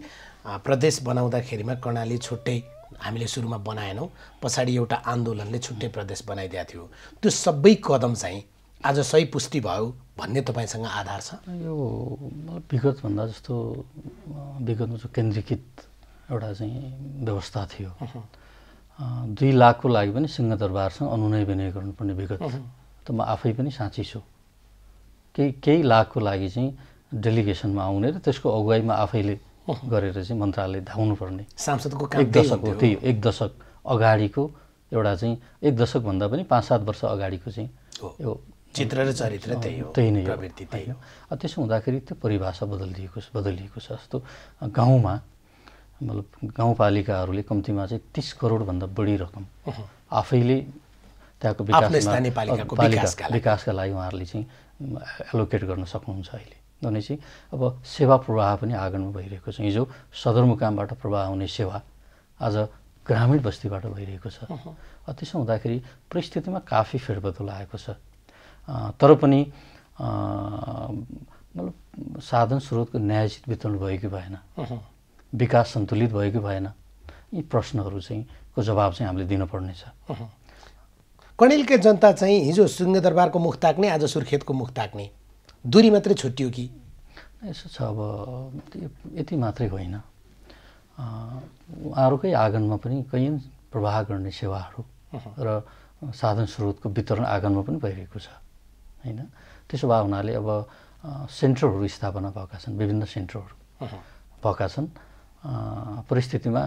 प्रदेश बनाउँदाखेरिमा कर्णाली छुट्टै हामीले सुरुमा बनाएनौँ पछाडि एउटा आन्दोलनले छुट्टै प्रदेश बनाइदिएको थियो त्यो सबै कदम चाहिँ आज सही पुष्टि भयो भन्ने तपाईँसँग आधार छ यो विगतभन्दा जस्तो विगतमा केन्द्रीकृत एउटा चाहिँ व्यवस्था थियो दुई लाखको लागि पनि सिंहदरबारसँग अनुनय विनय गर्नुपर्ने विगत त म आफै पनि साँची छु केही केही लाखको लागि चाहिँ डेलिगेसनमा आउने र त्यसको अगुवाईमा आफैले गरेर चाहिँ मन्त्रालय धाउनुपर्ने सांसदको एक दशक हो त्यही एक दशक अगाडिको एउटा चाहिँ एक दशकभन्दा पनि पाँच सात वर्ष अगाडिको चाहिँ यो चित्र र चरित्र त्यही हो त्यही नै त्यही हो त्यसो हुँदाखेरि त्यो परिभाषा बदलिदिएको बदलिएको छ जस्तो गाउँमा मतलब गाउँपालिकाहरूले कम्तीमा चाहिँ तिस करोडभन्दा बढी रकम आफैले त्यहाँको विकासमा विकासका लागि उहाँहरूले चाहिँ एलोकेट गर्न सक्नुहुन्छ अहिले भनेपछि अब सेवा प्रवाह पनि आँगनमा भइरहेको छ हिजो सदरमुकामबाट प्रवाह हुने सेवा आज ग्रामीण बस्तीबाट भइरहेको छ त्यसो हुँदाखेरि परिस्थितिमा काफी फेरबदल आएको छ तर पनि मतलब साधन स्रोतको न्यायचित वितरण भयो कि भएन विकास सन्तुलित भयो कि भएन यी प्रश्नहरू चाहिँ को जवाब चाहिँ हामीले दिनुपर्नेछ कणिलकै जनता चाहिँ हिजो सिंहदरबारको मुख ताक्ने आज सुर्खेतको मुख ताक्ने दुरी मात्रै छुट्टियो कि यसो छ अब यति मात्रै होइन उहाँहरूकै आँगनमा पनि कैयौँ प्रवाह गर्ने सेवाहरू र साधन स्रोतको वितरण आँगनमा पनि भइरहेको छ होइन त्यसो भए हुनाले अब सेन्टरहरू स्थापना भएका छन् विभिन्न सेन्टरहरू भएका छन् परिस्थितिमा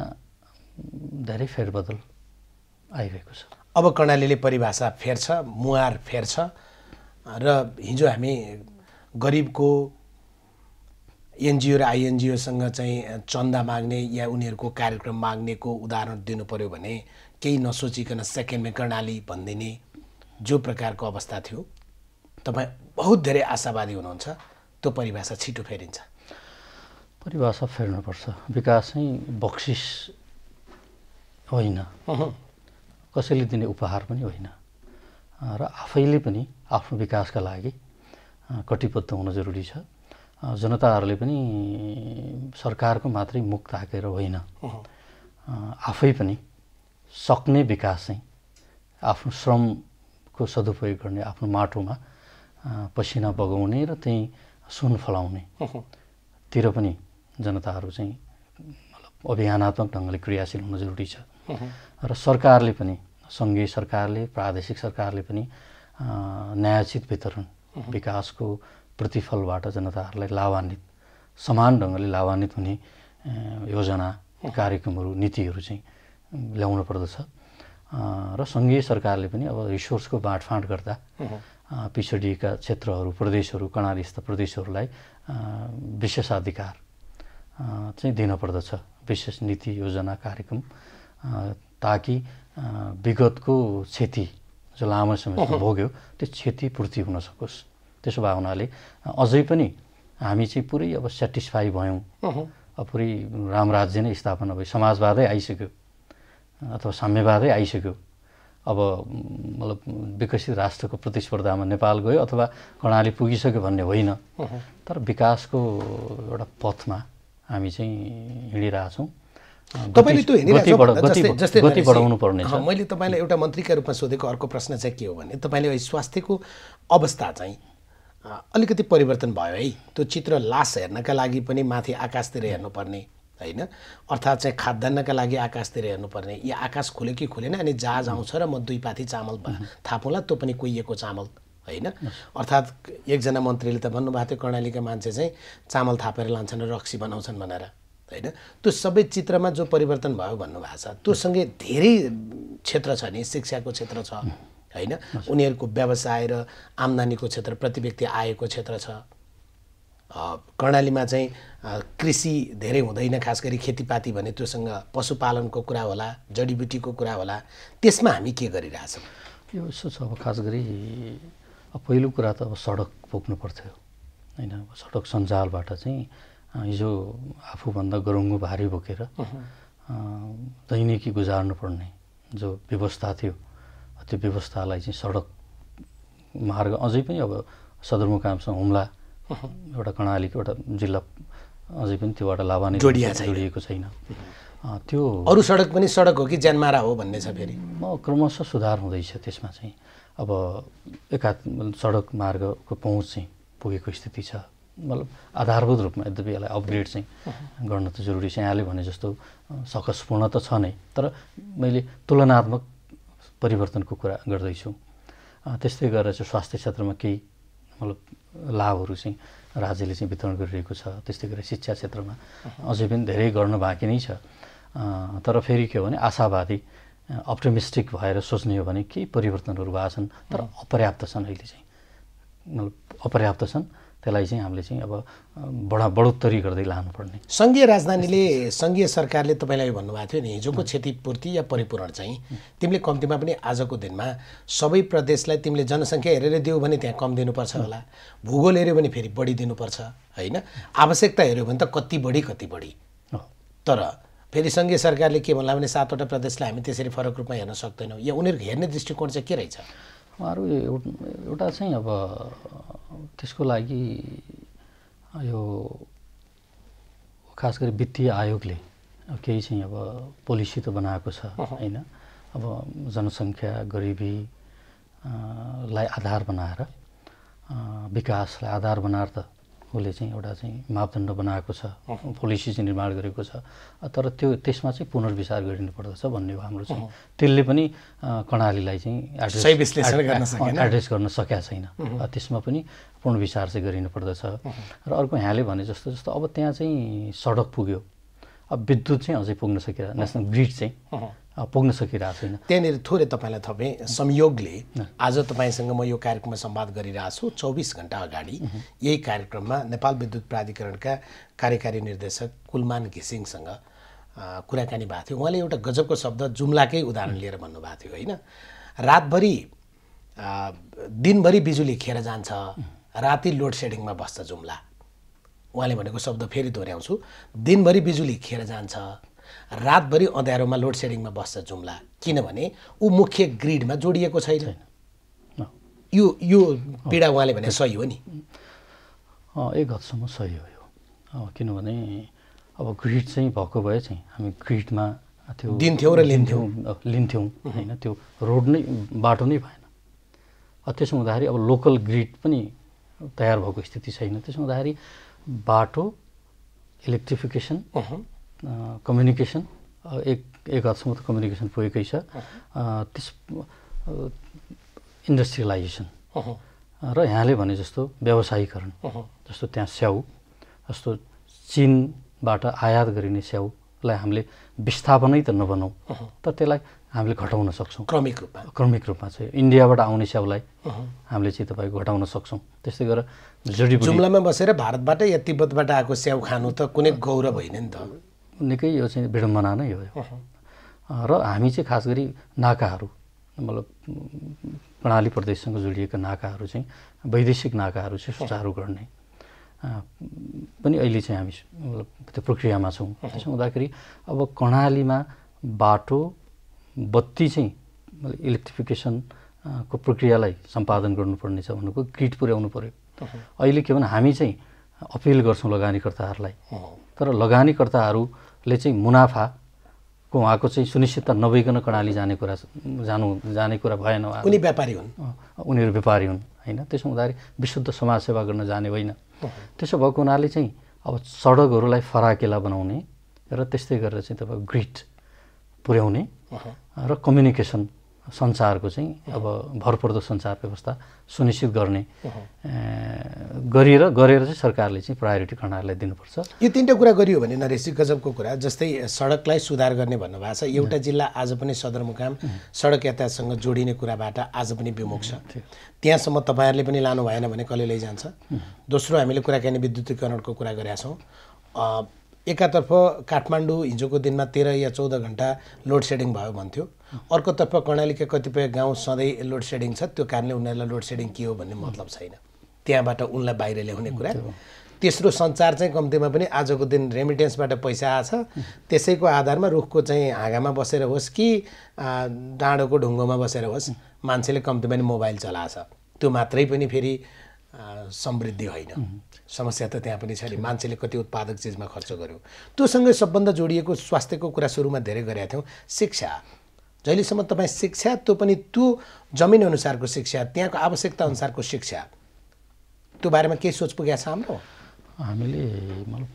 धेरै फेरबदल आइरहेको छ अब कर्णालीले परिभाषा फेर्छ मुहार फेर्छ र हिजो हामी गरिबको एनजिओ र आइएनजिओसँग चाहिँ चन्दा माग्ने या उनीहरूको कार्यक्रम माग्नेको उदाहरण दिनु पऱ्यो भने केही नसोचिकन सेकेन्डमै कर्णाली भनिदिने जो प्रकारको अवस्था थियो तपाईँ बहुत धेरै आशावादी हुनुहुन्छ त्यो परिभाषा छिटो फेरिन्छ परिभाषा फेर्नुपर्छ विकास चाहिँ बक्सिस होइन कसैले दिने उपहार पनि होइन र आफैले पनि आफ्नो विकासका लागि कटिबद्ध हुन जरुरी छ जनताहरूले पनि सरकारको मात्रै मुख ताकेर होइन आफै पनि सक्ने विकास चाहिँ आफ्नो श्रमको सदुपयोग गर्ने आफ्नो माटोमा पसिना बगाउने र त्यहीँ सुन फलाउने तिर पनि जनताहरू चाहिँ मतलब अभियानात्मक ढङ्गले क्रियाशील हुन जरुरी छ र सरकारले पनि सङ्घीय सरकारले प्रादेशिक सरकारले पनि न्यायोचित वितरण विकासको प्रतिफलबाट जनताहरूलाई लाभान्वित समान ढङ्गले लाभान्वित हुने योजना कार्यक्रमहरू नीतिहरू चाहिँ ल्याउनु पर्दछ र सङ्घीय सरकारले पनि अब रिसोर्सको बाँडफाँड गर्दा पिछडिएका क्षेत्रहरू प्रदेशहरू कर्णाली यस्ता प्रदेशहरूलाई विशेषाधिकार चाहिँ दिनपर्दछ विशेष नीति योजना कार्यक्रम ताकि विगतको क्षति जो लामो समयसम्म भोग्यो त्यो क्षतिपूर्ति हुन सकोस् त्यसो भए हुनाले अझै पनि हामी चाहिँ पुरै अब सेटिस्फाई भयौँ पुरै राम राज्य नै स्थापना भयो समाजवादै आइसक्यो अथवा साम्यवादै आइसक्यो अब मतलब विकसित राष्ट्रको प्रतिस्पर्धामा नेपाल गयो अथवा कर्णाली पुगिसक्यो भन्ने होइन तर विकासको एउटा पथमा हामी चाहिँ हिँडिरहेछौँ तपाईँले त्यो मैले तपाईँलाई एउटा मन्त्रीका रूपमा सोधेको अर्को प्रश्न चाहिँ के हो भने तपाईँले स्वास्थ्यको अवस्था चाहिँ अलिकति परिवर्तन भयो है त्यो चित्र लास हेर्नका लागि पनि माथि आकाशतिर हेर्नुपर्ने होइन अर्थात् चाहिँ खाद्यान्नका लागि आकाशतिर हेर्नुपर्ने या आकाश खुल्यो कि खुलेन अनि जहाज आउँछ र म दुई पाथी चामल थापौँला त्यो पनि कुहिएको चामल होइन अर्थात् एकजना मन्त्रीले त भन्नुभएको थियो कर्णालीका मान्छे चाहिँ चामल थापेर लान्छन् र रक्सी बनाउँछन् भनेर होइन त्यो सबै चित्रमा जो परिवर्तन भयो भन्नुभएको छ त्योसँगै धेरै क्षेत्र छ नि शिक्षाको क्षेत्र छ होइन उनीहरूको व्यवसाय र आम्दानीको क्षेत्र प्रति व्यक्ति आएको क्षेत्र छ कर्णालीमा चाहिँ कृषि धेरै हुँदैन खास गरी खेतीपाती भने त्योसँग पशुपालनको कुरा होला जडीबुटीको कुरा होला त्यसमा हामी के गरिरहेछौँ यो यसो छ अब खास गरी पहिलो कुरा त अब सडक पुग्नु पर्थ्यो होइन अब सडक सञ्जालबाट चाहिँ हिजो आफूभन्दा गरुङ्गो भारी बोकेर दैनिकी गुजार्नु पर्ने जो व्यवस्था थियो त्यो व्यवस्थालाई चाहिँ सडक मार्ग अझै पनि अब सदरमुकामसँग हुम्ला एउटा कर्णालीको एउटा जिल्ला अझै पनि त्योबाट लाभान्वित जोडिएको छैन त्यो अरू सडक पनि सडक हो कि ज्यानमारा हो भन्ने छ फेरि म क्रमशः सुधार हुँदैछ त्यसमा चाहिँ अब एकात सडक मार्गको पहुँच चाहिँ पुगेको स्थिति छ मतलब आधारभूत रूपमा यद्यपि यसलाई अपग्रेड चाहिँ गर्न त जरुरी छ यहाँले भने जस्तो सकसपूर्ण त छ नै तर मैले तुलनात्मक परिवर्तनको कुरा गर्दैछु त्यस्तै गरेर चाहिँ स्वास्थ्य क्षेत्रमा केही मतलब लाभहरू चाहिँ राज्यले चाहिँ वितरण गरिरहेको छ त्यस्तै गरेर शिक्षा क्षेत्रमा अझै पनि धेरै गर्न बाँकी नै छ तर फेरि के हो भने आशावादी अप्टोमिस्टिक भएर सोच्ने हो भने केही परिवर्तनहरू भएको छन् तर अपर्याप्त छन् अहिले चाहिँ अपर्याप्त छन् त्यसलाई चाहिँ हामीले चाहिँ अब बढा बढोत्तरी गर्दै लानुपर्ने सङ्घीय राजधानीले सङ्घीय सरकारले तपाईँलाई भन्नुभएको थियो नि हिजोको क्षतिपूर्ति या परिपूरण चाहिँ तिमीले कम्तीमा पनि आजको दिनमा सबै प्रदेशलाई तिमीले जनसङ्ख्या हेरेर दियो भने त्यहाँ कम दिनुपर्छ होला भूगोल हेऱ्यो भने फेरि बढी दिनुपर्छ होइन आवश्यकता हेऱ्यो भने त कति बढी कति बढी तर फेरि सङ्घीय सरकारले के भन्ला भने सातवटा प्रदेशलाई हामी त्यसरी फरक रूपमा हेर्न सक्दैनौँ या उनीहरूको हेर्ने दृष्टिकोण चाहिँ के रहेछ उहाँहरू एउटा चाहिँ अब त्यसको लागि यो खास गरी वित्तीय आयोगले केही चाहिँ अब पोलिसी त बनाएको छ होइन अब जनसङ्ख्या गरिबी लाई आधार बनाएर विकासलाई आधार बनाएर त उसले चाहिँ एउटा चाहिँ मापदण्ड बनाएको छ पोलिसी चाहिँ निर्माण गरेको छ तर त्यो त्यसमा चाहिँ पुनर्विचार गरिनुपर्दछ भन्ने हो हाम्रो चाहिँ त्यसले पनि कर्णालीलाई चाहिँ एड्रेस गर्न सकेका छैन त्यसमा पनि पुनर्विचार चाहिँ गरिनुपर्दछ र अर्को यहाँले भने जस्तो जस्तो अब त्यहाँ चाहिँ सडक पुग्यो अब विद्युत चाहिँ अझै पुग्न सकेर नेसनल ग्रिड चाहिँ पुग्न सकिरहेको छैन त्यहाँनिर थोरै तपाईँलाई थपेँ संयोगले आज तपाईँसँग म यो कार्यक्रममा सम्वाद गरिरहेको छु चौबिस घन्टा अगाडि यही कार्यक्रममा नेपाल विद्युत प्राधिकरणका कार्यकारी निर्देशक कुलमान घिसिङसँग कुराकानी भएको थियो उहाँले एउटा गजबको शब्द जुम्लाकै उदाहरण लिएर भन्नुभएको थियो होइन रातभरि दिनभरि बिजुली खेर जान्छ राति लोड सेडिङमा बस्छ जुम्ला उहाँले भनेको शब्द फेरि दोहोऱ्याउँछु दिनभरि बिजुली खेर जान्छ रातभरि अँध्यारोमा लोड सेडिङमा बस्छ जुम्ला किनभने ऊ मुख्य ग्रिडमा जोडिएको छैन यो यो पीडा उहाँले भने सही हो नि एक हदसम्म सही हो यो किनभने अब ग्रिड चाहिँ भएको भए चाहिँ हामी ग्रिडमा त्यो दिन्थ्यौँ र लिन्थ्यौँ लिन्थ्यौँ होइन त्यो रोड नै बाटो नै भएन त्यसो हुँदाखेरि अब लोकल ग्रिड पनि तयार भएको स्थिति छैन त्यसो हुँदाखेरि बाटो इलेक्ट्रिफिकेसन कम्युनिकेसन एक एक हदसम्म त कम्युनिकेसन पुगेकै छ त्यस इन्डस्ट्रियलाइजेसन र यहाँले भने जस्तो व्यवसायीकरण जस्तो त्यहाँ स्याउ जस्तो चिनबाट आयात गरिने स्याउलाई हामीले विस्थापनै त नबनाउँ तर त्यसलाई हामीले घटाउन सक्छौँ क्रमिक रूपमा क्रमिक रूपमा चाहिँ इन्डियाबाट आउने स्याउलाई हामीले चाहिँ तपाईँको घटाउन सक्छौँ त्यस्तै गरेर जुडीबुटी जुम्लामा बसेर भारतबाटै या तिब्बतबाट आएको स्याउ खानु त कुनै गौरव होइन नि त निकै यो चाहिँ विडम्बना नै हो र हामी चाहिँ खास गरी नाकाहरू मतलब प्रणाली प्रदेशसँग जोडिएका नाकाहरू चाहिँ वैदेशिक नाकाहरू चाहिँ सुचारू गर्ने पनि अहिले चाहिँ हामी मतलब त्यो प्रक्रियामा छौँ त्यसो हुँदाखेरि अब कर्णालीमा बाटो बत्ती चाहिँ मतलब इलेक्ट्रिफिकेसनको प्रक्रियालाई सम्पादन गर्नुपर्ने छ भन्नुको किट पुर्याउनु पऱ्यो अहिले के भने हामी चाहिँ अपिल गर्छौँ लगानीकर्ताहरूलाई तर लगानीकर्ताहरू ले चाहिँ मुनाफाको उहाँको चाहिँ सुनिश्चितता नभइकन कर्णाली जाने कुरा जानु जाने कुरा भएन उनी व्यापारी हुन् उनीहरू व्यापारी हुन् होइन त्यसो हुँदाखेरि विशुद्ध समाजसेवा गर्न जाने होइन त्यसो भएको हुनाले चाहिँ अब सडकहरूलाई फराकेला बनाउने र त्यस्तै गरेर चाहिँ तपाईँको ग्रिड पुर्याउने र कम्युनिकेसन सञ्चारको चाहिँ अब भरपर्दो सञ्चार व्यवस्था सुनिश्चित गर्ने गरेर गरेर चाहिँ सरकारले चाहिँ प्रायोरिटी खण्डहरूलाई दिनुपर्छ यो तिनवटा कुरा गरियो भने नरेश गजबको कुरा जस्तै सडकलाई सुधार गर्ने भन्नुभएको छ एउटा जिल्ला आज पनि सदरमुकाम सडक यातायातसँग जोडिने कुराबाट आज पनि विमुख छ त्यहाँसम्म तपाईँहरूले पनि लानु भएन भने कसले लैजान्छ दोस्रो हामीले कुराकानी विद्युतीकरणको कुरा गरेका छौँ एकातर्फ काठमाडौँ हिजोको दिनमा तेह्र या चौध घन्टा लोड सेडिङ भयो भन्थ्यो अर्कोतर्फ कर्णालीका कतिपय गाउँ सधैँ लोड सेडिङ छ त्यो कारणले उनीहरूलाई लोड सेडिङ के हो भन्ने मतलब छैन त्यहाँबाट उनलाई बाहिर ल्याउने कुरा तेस्रो सञ्चार चाहिँ कम्तीमा पनि आजको दिन रेमिटेन्सबाट पैसा आएछ त्यसैको आधारमा रुखको चाहिँ हाँगामा बसेर होस् कि डाँडोको ढुङ्गोमा बसेर होस् मान्छेले कम्तीमा पनि मोबाइल चलाएछ त्यो मात्रै पनि फेरि समृद्धि होइन समस्या त त्यहाँ पनि छ नि मान्छेले कति उत्पादक चिजमा खर्च गर्यो त्योसँगै सबभन्दा जोडिएको स्वास्थ्यको कुरा सुरुमा धेरै गरेका थियौँ शिक्षा जहिलेसम्म तपाईँ शिक्षा त्यो पनि त्यो जमिन अनुसारको शिक्षा त्यहाँको आवश्यकता अनुसारको शिक्षा त्यो बारेमा केही सोच पुगेको छ हाम्रो हामीले मतलब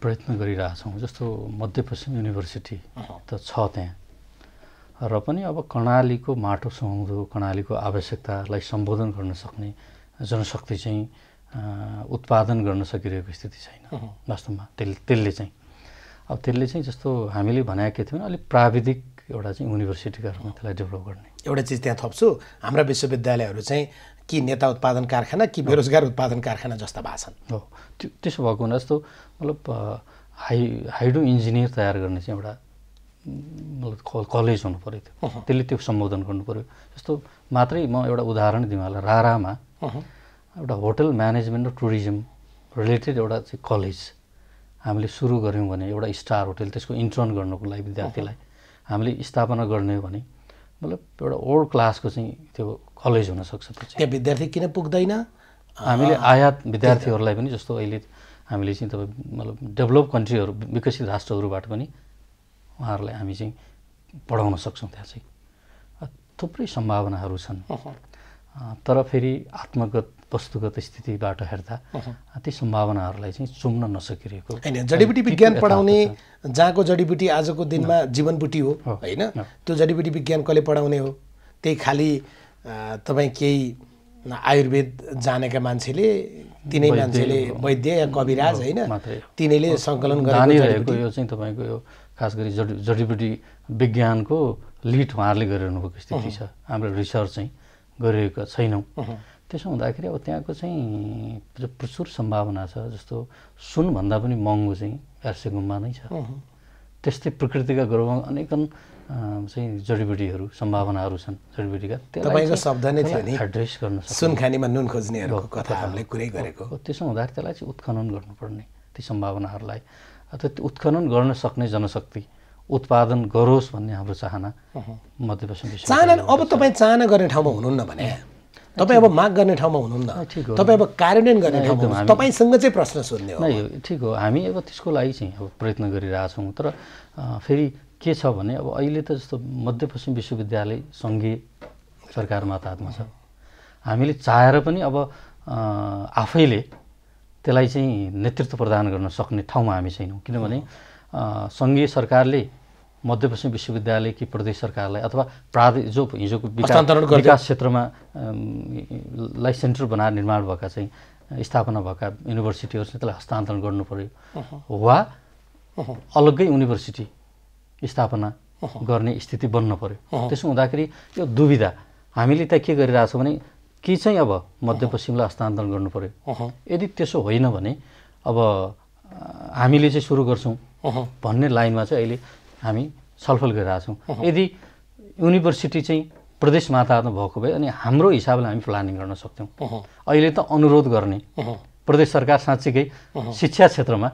प्रयत्न गरिरहेछौँ जस्तो मध्यपश्चिम युनिभर्सिटी त छ त्यहाँ र पनि अब कर्णालीको माटो सुहाउँदो कर्णालीको आवश्यकतालाई सम्बोधन गर्न सक्ने जनशक्ति चाहिँ उत्पादन गर्न सकिरहेको स्थिति छैन वास्तवमा त्यसले त्यसले चाहिँ अब त्यसले चाहिँ जस्तो हामीले भनेका के थियौँ अलिक प्राविधिक एउटा चाहिँ युनिभर्सिटीका रूपमा त्यसलाई डेभलप गर्ने एउटा चिज त्यहाँ थप्छु हाम्रा विश्वविद्यालयहरू चाहिँ कि नेता उत्पादन कारखाना कि बेरोजगार उत्पादन कारखाना जस्ता भएको छन् हो त्यो त्यसो भएको हुना जस्तो मतलब हाइ हाइड्रो इन्जिनियर तयार गर्ने चाहिँ एउटा मतलब कलेज हुनु पऱ्यो त्यो त्यसले त्यो सम्बोधन गर्नु जस्तो मात्रै म एउटा उदाहरण दिउँ होला रारामा एउटा होटल म्यानेजमेन्ट र टुरिज्म रिलेटेड एउटा चाहिँ कलेज हामीले सुरु गऱ्यौँ भने एउटा स्टार होटल त्यसको इन्टर्न गर्नुको लागि विद्यार्थीलाई हामीले स्थापना गर्ने भने मतलब एउटा ओल्ड क्लासको चाहिँ त्यो कलेज हुनसक्छ त्यो चाहिँ विद्यार्थी किन पुग्दैन हामीले आयात विद्यार्थीहरूलाई पनि जस्तो अहिले हामीले चाहिँ तपाईँ मतलब डेभलप कन्ट्रीहरू विकसित राष्ट्रहरूबाट पनि उहाँहरूलाई हामी चाहिँ पढाउन सक्छौँ त्यहाँ चाहिँ थुप्रै सम्भावनाहरू छन् तर फेरि आत्मगत वस्तुगत स्थितिबाट हेर्दा ती सम्भावनाहरूलाई चाहिँ चुम्न नसकिरहेको होइन जडीबुटी विज्ञान पढाउने जहाँको जडीबुटी आजको दिनमा जीवनबुटी हो होइन त्यो जडीबुटी विज्ञान कसले पढाउने हो त्यही खालि तपाईँ केही आयुर्वेद जानेका मान्छेले तिनै मान्छेले वैद्य या कविराज होइन तिनैले सङ्कलन गरिरहेको यो चाहिँ तपाईँको यो खास गरी जडी जडीबुटी विज्ञानको लिड उहाँहरूले गरिरहनु भएको स्थिति छ हाम्रो रिसर्च चाहिँ गरिरहेका छैनौँ त्यसो हुँदाखेरि अब त्यहाँको चाहिँ प्रचुर सम्भावना छ जस्तो सुनभन्दा पनि महँगो चाहिँ एर्सेगुम्बा गुम्बा नै छ त्यस्तै प्रकृतिका गर्वमा अनेकन चाहिँ जडीबुटीहरू सम्भावनाहरू छन् जडीबुटीका तपाईँको शब्द नै थियो नि एड्रेस गर्नु सुन खानेमा नुन खोज्नेहरूको कथा हामीले कुरै गरेको त्यसो हुँदाखेरि त्यसलाई चाहिँ उत्खनन गर्नुपर्ने ती सम्भावनाहरूलाई त्यो उत्खनन गर्न सक्ने जनशक्ति उत्पादन गरोस् भन्ने हाम्रो चाहना मध्यपश्चिम चाहना अब तपाईँ चाहना गर्ने ठाउँमा हुनुहुन्न भने तपाईँ अब माग गर्ने ठाउँमा हुनुहुन्न तपाईँ अब कार्यान्वयन गर्ने ठाउँमा तपाईँसँग चाहिँ प्रश्न सोध्ने हो ठिक हो हामी अब त्यसको लागि चाहिँ अब प्रयत्न गरिरहेछौँ तर फेरि के छ भने अब अहिले त जस्तो मध्यपश्चिम विश्वविद्यालय सङ्घीय सरकारमा हातमा छ हामीले चाहेर पनि अब आफैले त्यसलाई चाहिँ नेतृत्व प्रदान गर्न सक्ने ठाउँमा हामी छैनौँ किनभने सङ्घीय सरकारले मध्यपश्चिम विश्वविद्यालय कि प्रदेश सरकारलाई अथवा प्रादे जो हिजोको विकास विकास क्षेत्रमा लाई सेन्टर बनाएर निर्माण भएका चाहिँ स्थापना भएका युनिभर्सिटीहरू त्यसलाई हस्तान्तरण गर्नु पर्यो वा अलग्गै युनिभर्सिटी स्थापना गर्ने स्थिति बन्न पर्यो त्यसो हुँदाखेरि यो दुविधा हामीले त्यहाँ के गरिरहेछौँ भने के चाहिँ अब मध्यपश्चिमलाई हस्तान्तरण गर्नु पर्यो यदि त्यसो होइन भने अब हामीले चाहिँ सुरु गर्छौँ भन्ने लाइनमा चाहिँ अहिले हामी छलफल गरिरहेछौँ यदि युनिभर्सिटी चाहिँ प्रदेश मातामा भएको भए अनि हाम्रो हिसाबले हामी प्लानिङ गर्न सक्थ्यौँ अहिले त अनुरोध गर्ने प्रदेश सरकार साँच्चीकै शिक्षा क्षेत्रमा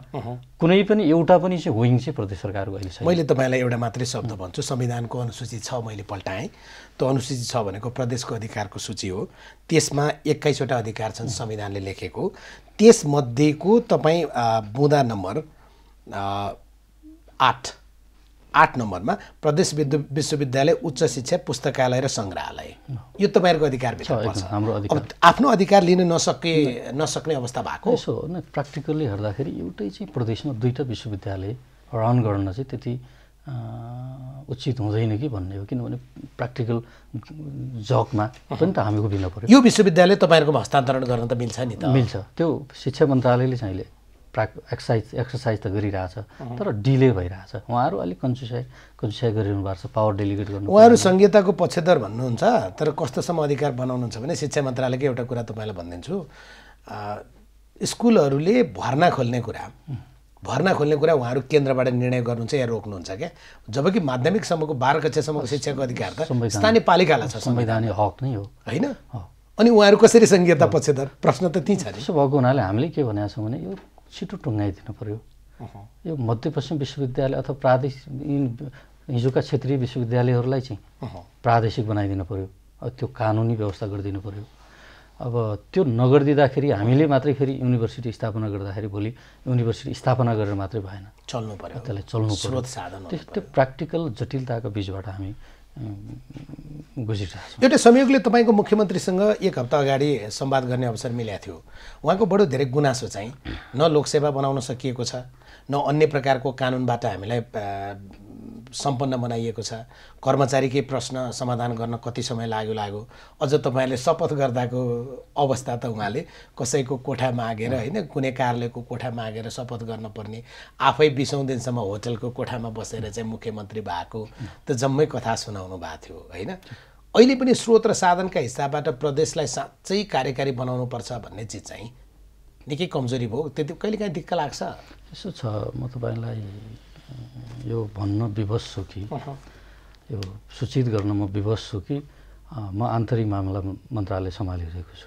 कुनै पनि एउटा पनि चाहिँ विङ चाहिँ प्रदेश सरकारको अहिले मैले तपाईँलाई एउटा मात्रै शब्द भन्छु संविधानको अनुसूची छ मैले पल्टाएँ त्यो अनुसूची छ भनेको प्रदेशको अधिकारको सूची हो त्यसमा एक्काइसवटा अधिकार छन् संविधानले लेखेको त्यसमध्येको तपाईँ बुँदा नम्बर आठ आठ नम्बरमा प्रदेश विश्वविद्यालय उच्च शिक्षा पुस्तकालय र सङ्ग्रहालय यो तपाईँहरूको अधिकार पर्छ आफ्नो अधिकार लिन नसके नसक्ने अवस्था भएको यसो हो प्र्याक्टिकल्ली हेर्दाखेरि एउटै चाहिँ प्रदेशमा दुईवटा विश्वविद्यालय रन गर्न चाहिँ त्यति उचित हुँदैन कि भन्ने हो किनभने प्र्याक्टिकल जगमा पनि त हामी उभिनु पऱ्यो यो विश्वविद्यालय तपाईँहरूको हस्तान्तरण गर्न त मिल्छ नि त मिल्छ त्यो शिक्षा मन्त्रालयले चाहिँ अहिले प्राक एक्सर्साइज एक्सर्साइज त गरिरहेछ तर डिले भइरहेछ उहाँहरू अलिक कन्सिसाइ कन्सिसाइ गरिरहनु भएको छ पावर डेलिगेट गर्नु उहाँहरू संहिताको पक्षधर भन्नुहुन्छ तर कस्तोसम्म अधिकार बनाउनुहुन्छ भने शिक्षा मन्त्रालयको एउटा कुरा तपाईँलाई भनिदिन्छु स्कुलहरूले भर्ना खोल्ने कुरा भर्ना खोल्ने कुरा उहाँहरू केन्द्रबाट निर्णय गर्नुहुन्छ या रोक्नुहुन्छ क्या जबकि माध्यमिकसम्मको बाह्र कक्षासम्मको शिक्षाको अधिकार त स्थानीय पालिकालाई छ संवैधानिक हक नै हो होइन अनि उहाँहरू कसरी सङ्घीयता पक्षधर प्रश्न त त्यहीँ छ त्यसो भएको हुनाले हामीले के भनेको छौँ भने यो छिटो टुङ्गाइदिनु पऱ्यो यो मध्यपश्चिम विश्वविद्यालय अथवा प्रादेशिक हिजोका क्षेत्रीय विश्वविद्यालयहरूलाई चाहिँ प्रादेशिक बनाइदिनु पऱ्यो त्यो कानुनी व्यवस्था गरिदिनु पऱ्यो अब त्यो नगरिदिँदाखेरि हामीले मात्रै फेरि युनिभर्सिटी स्थापना गर्दाखेरि भोलि युनिभर्सिटी स्थापना गरेर मात्रै भएन चल्नु पऱ्यो त्यसलाई चल्नु पऱ्यो त्यो प्र्याक्टिकल जटिलताको बिचबाट हामी एउटा संयोगले तपाईँको मुख्यमन्त्रीसँग एक हप्ता अगाडि सम्वाद गर्ने अवसर मिलेको थियो उहाँको बडो धेरै गुनासो चाहिँ न लोकसेवा बनाउन सकिएको छ न अन्य प्रकारको कानुनबाट हामीलाई सम्पन्न बनाइएको छ कर्मचारीकै प्रश्न समाधान गर्न कति समय लाग्यो लाग्यो अझ तपाईँले शपथ गर्दाको अवस्था त उहाँले कसैको कोठा मागेर होइन कुनै कार्यालयको कोठा मागेर शपथ गर्न पर्ने आफै बिसौँ दिनसम्म होटलको कोठामा बसेर चाहिँ मुख्यमन्त्री भएको त जम्मै कथा सुनाउनु भएको थियो होइन अहिले पनि स्रोत र साधनका हिसाबबाट प्रदेशलाई साँच्चै कार्यकारी बनाउनुपर्छ भन्ने चिज चाहिँ निकै कमजोरी भयो त्यति कहिले काहीँ दिक्क लाग्छ यसो छ म तपाईँलाई यो भन्न विवश छु कि यो सूचित गर्न म विवश छु कि म आन्तरिक मामला मन्त्रालय सम्हालिरहेको छु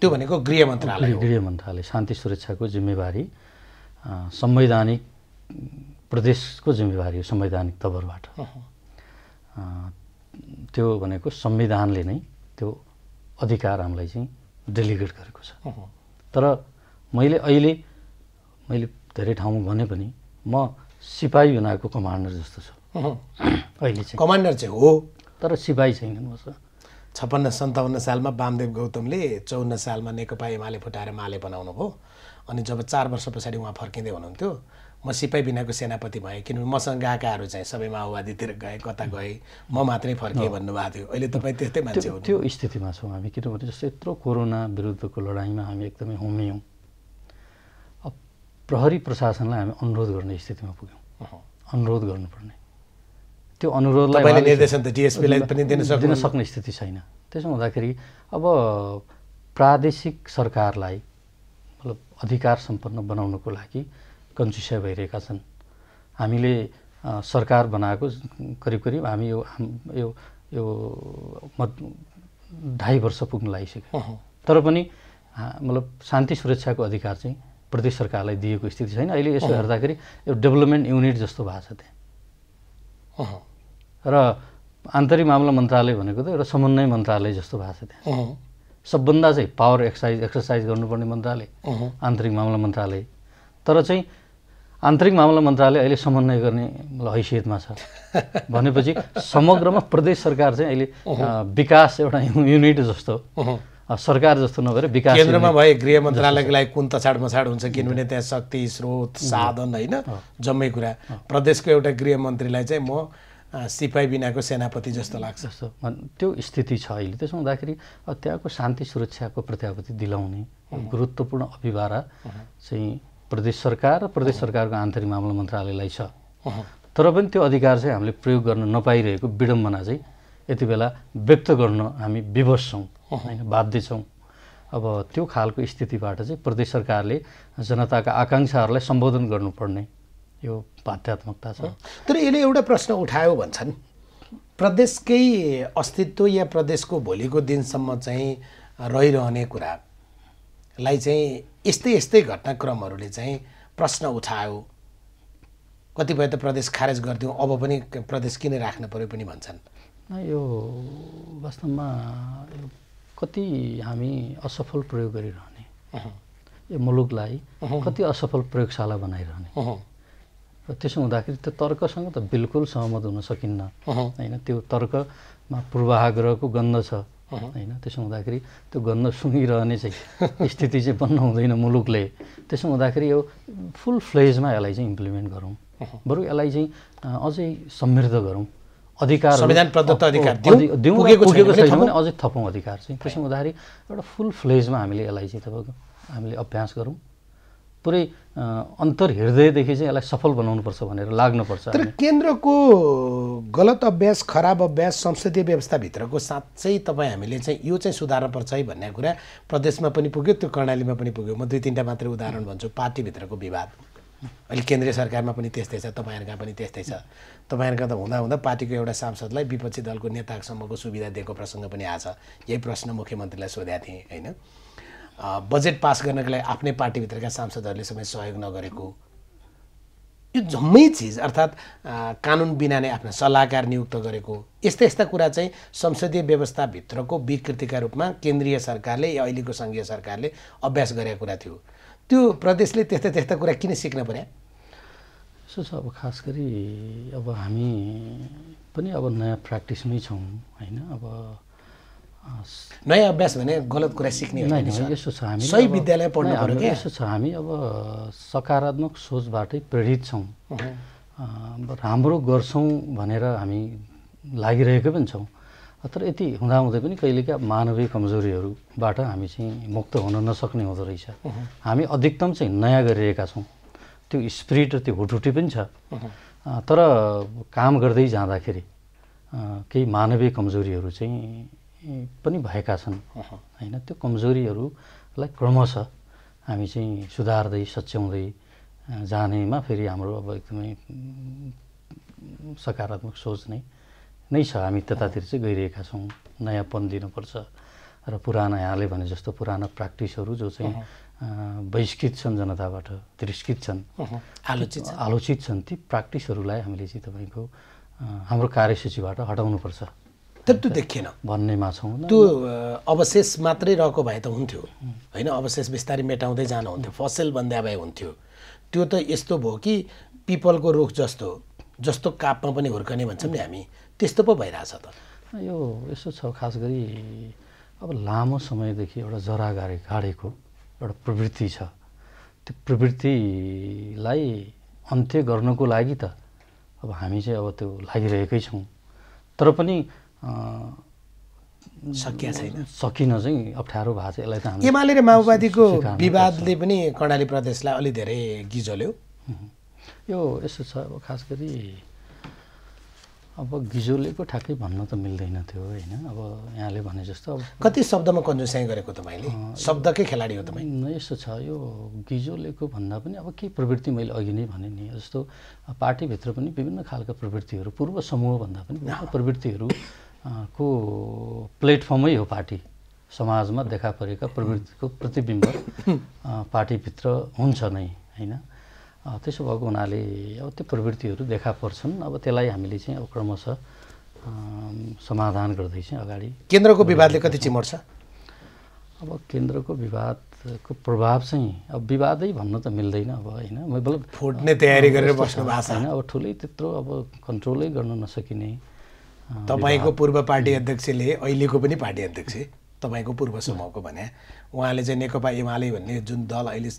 त्यो भनेको गृह मन्त्रालय गृह मन्त्रालय शान्ति सुरक्षाको जिम्मेवारी संवैधानिक प्रदेशको जिम्मेवारी हो संवैधानिक तवरबाट त्यो भनेको संविधानले नै त्यो अधिकार हामीलाई चाहिँ डेलिगेट गरेको छ तर मैले अहिले मैले धेरै ठाउँमा भने पनि म सिपाही हुनाको कमान्डर जस्तो छ अहिले चाहिँ कमान्डर चाहिँ हो तर सिपाही छैन छप्पन्न सन्ताउन्न सालमा वामदेव गौतमले चौन्न सालमा नेकपा एमाले फुटाएर माले बनाउनु भयो अनि जब चार वर्ष पछाडि उहाँ फर्किँदै हुनुहुन्थ्यो म सिपाही बिनाको सेनापति भएँ किनभने मसँग गएकाहरू चाहिँ सबै माओवादीतिर गएँ कता गएँ म मात्रै फर्केँ भन्नुभएको थियो अहिले तपाईँ त्यस्तै मान्छे हो त्यो स्थितिमा छौँ हामी किनभने जस्तो यत्रो कोरोना विरुद्धको लडाइँमा हामी एकदमै होमियौँ प्रहरी प्रशासनलाई हामी अनुरोध गर्ने स्थितिमा पुग्यौँ अनुरोध गर्नुपर्ने त्यो अनुरोधलाई निर्देशन त डिएसपीलाई पनि दिन दिन सक्ने स्थिति छैन त्यसो हुँदाखेरि अब प्रादेशिक सरकारलाई मतलब अधिकार सम्पन्न बनाउनको लागि कन्सिसय भइरहेका छन् हामीले सरकार बनाएको करिब करिब हामी यो हाम यो यो ढाई वर्ष पुग्न लागिसक्यो तर पनि मतलब शान्ति सुरक्षाको अधिकार चाहिँ प्रदेश सरकारलाई दिएको स्थिति छैन अहिले यसो हेर्दाखेरि यो डेभलपमेन्ट युनिट जस्तो भएको छ त्यहाँ र आन्तरिक मामला मन्त्रालय भनेको त एउटा समन्वय मन्त्रालय जस्तो भएको छ त्यहाँ सबभन्दा चाहिँ पावर एक्सर्साइज एक्सर्साइज गर्नुपर्ने मन्त्रालय आन्तरिक मामला मन्त्रालय तर चाहिँ आन्तरिक मामला मन्त्रालय अहिले समन्वय गर्ने हैसियतमा छ [LAUGHS] भनेपछि समग्रमा प्रदेश सरकार चाहिँ अहिले विकास एउटा युनिट जस्तो सरकार जस्तो नभएर विकास केन्द्रमा भए गृह मन्त्रालयको लागि कुन तछाड मछाड हुन्छ किनभने त्यहाँ शक्ति स्रोत साधन होइन जम्मै कुरा प्रदेशको एउटा गृह गृहमन्त्रीलाई चाहिँ म सिपाही बिनाको सेनापति जस्तो लाग्छ जस्तो त्यो स्थिति छ अहिले त्यसो हुँदाखेरि त्यहाँको शान्ति सुरक्षाको प्रत्याभूति दिलाउने गुरुत्वपूर्ण अभिभावक चाहिँ प्रदेश सरकार र प्रदेश सरकारको आन्तरिक मामला मन्त्रालयलाई छ तर पनि त्यो अधिकार चाहिँ हामीले प्रयोग गर्न नपाइरहेको विडम्बना चाहिँ यति बेला व्यक्त गर्न हामी विवश छौँ होइन बाध्य छौँ अब त्यो खालको स्थितिबाट चाहिँ प्रदेश सरकारले जनताका आकाङ्क्षाहरूलाई सम्बोधन गर्नुपर्ने यो बाध्यात्मकता छ तर यसले एउटा प्रश्न उठायो भन्छन् प्रदेशकै अस्तित्व या प्रदेशको भोलिको दिनसम्म चाहिँ रहिरहने कुरालाई चाहिँ यस्तै यस्तै घटनाक्रमहरूले चाहिँ प्रश्न उठायो कतिपय त प्रदेश खारेज गरिदिउँ अब पनि प्रदेश किन राख्नु पऱ्यो पनि भन्छन् यो वास्तवमा कति हामी असफल प्रयोग गरिरहने यो मुलुकलाई कति असफल प्रयोगशाला बनाइरहने र त्यसो हुँदाखेरि त्यो तर्कसँग त बिल्कुल सहमत हुन सकिन्न होइन त्यो तर्कमा पूर्वाग्रहको गन्ध छ होइन त्यसो हुँदाखेरि त्यो गन्ध सुँगिरहने चाहिँ [LAUGHS] स्थिति चाहिँ बन्न हुँदैन मुलुकले त्यसो हुँदाखेरि यो फुल फ्लेजमा यसलाई चाहिँ इम्प्लिमेन्ट गरौँ बरु यसलाई चाहिँ अझै समृद्ध गरौँ अधिकार संविधान प्रदत्त अधिकार पुगेको छैन भने अझै थपौँ अधिकार चाहिँ त्यसो हुँदाखेरि एउटा फुल फ्लेजमा हामीले यसलाई चाहिँ तपाईँको हामीले अभ्यास गरौँ पुरै अन्तर हृदयदेखि चाहिँ यसलाई सफल बनाउनुपर्छ भनेर लाग्नुपर्छ तर केन्द्रको गलत अभ्यास खराब अभ्यास संसदीय व्यवस्थाभित्रको साँच्चै तपाईँ हामीले चाहिँ यो चाहिँ सुधार्नुपर्छ है भन्ने कुरा प्रदेशमा पनि पुग्यो त्यो कर्णालीमा पनि पुग्यो म दुई तिनवटा मात्रै उदाहरण भन्छु पार्टीभित्रको विवाद अहिले केन्द्रीय सरकारमा पनि त्यस्तै छ तपाईँहरूका पनि त्यस्तै छ तपाईँहरूका त हुँदा हुँदा पार्टीको एउटा सांसदलाई विपक्षी दलको नेतासम्मको सुविधा दिएको प्रसङ्ग पनि आएको छ यही प्रश्न मुख्यमन्त्रीलाई सोधेका थिएँ होइन बजेट पास गर्नको लागि आफ्नै पार्टीभित्रका सांसदहरूले समेत सहयोग नगरेको यो जम्मै चिज अर्थात् कानुन बिना नै आफ्ना सल्लाहकार नियुक्त गरेको यस्ता यस्ता कुरा चाहिँ संसदीय व्यवस्थाभित्रको विकृतिका रूपमा केन्द्रीय सरकारले या अहिलेको सङ्घीय सरकारले अभ्यास गरेको कुरा थियो त्यो प्रदेशले त्यस्ता त्यस्ता कुरा किन सिक्न पर्यो यसो छ अब खास गरी अब हामी पनि अब नयाँ प्र्याक्टिसमै छौँ होइन अब नयाँ अभ्यास भने गलत कुरा सिक्ने यसो छ हामी सही विद्यालय पढ्नु यसो छ हामी अब सकारात्मक सोचबाटै प्रेरित छौँ राम्रो गर्छौँ भनेर हामी लागिरहेको पनि छौँ तर यति हुँदाहुँदै पनि कहिलेका मानवीय कमजोरीहरूबाट हामी चाहिँ मुक्त हुन नसक्ने हुँदो रहेछ हामी अधिकतम चाहिँ नयाँ गरिरहेका छौँ त्यो स्पिरिट र त्यो हुटुटी पनि छ तर काम गर्दै जाँदाखेरि केही मानवीय कमजोरीहरू चाहिँ पनि भएका छन् होइन त्यो कमजोरीहरूलाई क्रमशः हामी चाहिँ सुधार्दै सच्याउँदै जानेमा फेरि हाम्रो अब एकदमै सकारात्मक सोच नै नै छ हामी त्यतातिर चाहिँ गइरहेका छौँ नयाँपन दिनुपर्छ र पुराना यहाँले भने जस्तो पुराना प्र्याक्टिसहरू जो चाहिँ बहिष्कृत छन् जनताबाट तिरस्कृत छन् आलोचित आलोचित छन् ती प्र्याक्टिसहरूलाई हामीले चाहिँ तपाईँको हाम्रो कार्यसूचीबाट हटाउनुपर्छ त्यो देखिएन भन्नेमा छौँ त्यो अवशेष मात्रै रहेको भए त हुन्थ्यो होइन अवशेष बिस्तारै मेटाउँदै जानु हुन्थ्यो फसल भन्दा भए हुन्थ्यो त्यो त यस्तो भयो कि पिपलको रुख जस्तो जस्तो कापमा पनि हुर्कने भन्छौँ नि हामी त्यस्तो पो भइरहेछ त यो यसो छ खास गरी अब लामो समयदेखि एउटा जरा गाडे गाडेको एउटा प्रवृत्ति छ त्यो प्रवृत्तिलाई अन्त्य गर्नको लागि त अब हामी चाहिँ अब त्यो लागिरहेकै छौँ तर पनि सकिया छैन सकिन चाहिँ अप्ठ्यारो भएको छ यसलाई त एमाले र माओवादीको विवादले पनि कर्णाली प्रदेशलाई अलि धेरै गिजल्यो यो यस्तो छ अब खास गरी अब गिजोलेको ठ्याक्कै भन्न त मिल्दैन थियो होइन अब यहाँले भने जस्तो अब कति शब्दमा कन्जुसाइ गरेको तपाईँले शब्दकै खेलाडी हो तपाईँ यस्तो छ यो गिजोलेको भन्दा पनि अब के प्रवृत्ति मैले अघि नै भने नि जस्तो पार्टीभित्र पनि विभिन्न खालका प्रवृत्तिहरू पूर्व समूहभन्दा पनि विभिन्न प्रवृत्तिहरू को प्लेटफर्मै हो पार्टी समाजमा देखा परेका प्रवृत्तिको प्रतिबिम्ब [LAUGHS] पार्टीभित्र हुन्छ नै होइन त्यसो भएको हुनाले अब त्यो प्रवृत्तिहरू देखा पर्छन् अब त्यसलाई हामीले चाहिँ अब क्रमशः समाधान गर्दै चाहिँ अगाडि केन्द्रको विवादले कति चिमर्छ अब केन्द्रको विवादको प्रभाव चाहिँ अब विवादै भन्न त मिल्दैन अब होइन मतलब फुट्ने तयारी गरेर बस्नु भएको छैन अब ठुलै त्यत्रो अब कन्ट्रोलै गर्न नसकिने तपाईँको पूर्व पार्टी अध्यक्षले अहिलेको पनि पार्टी अध्यक्ष तपाईँको पूर्व समूहको भने उहाँले चाहिँ नेकपा एमाले भन्ने जुन दल अहिले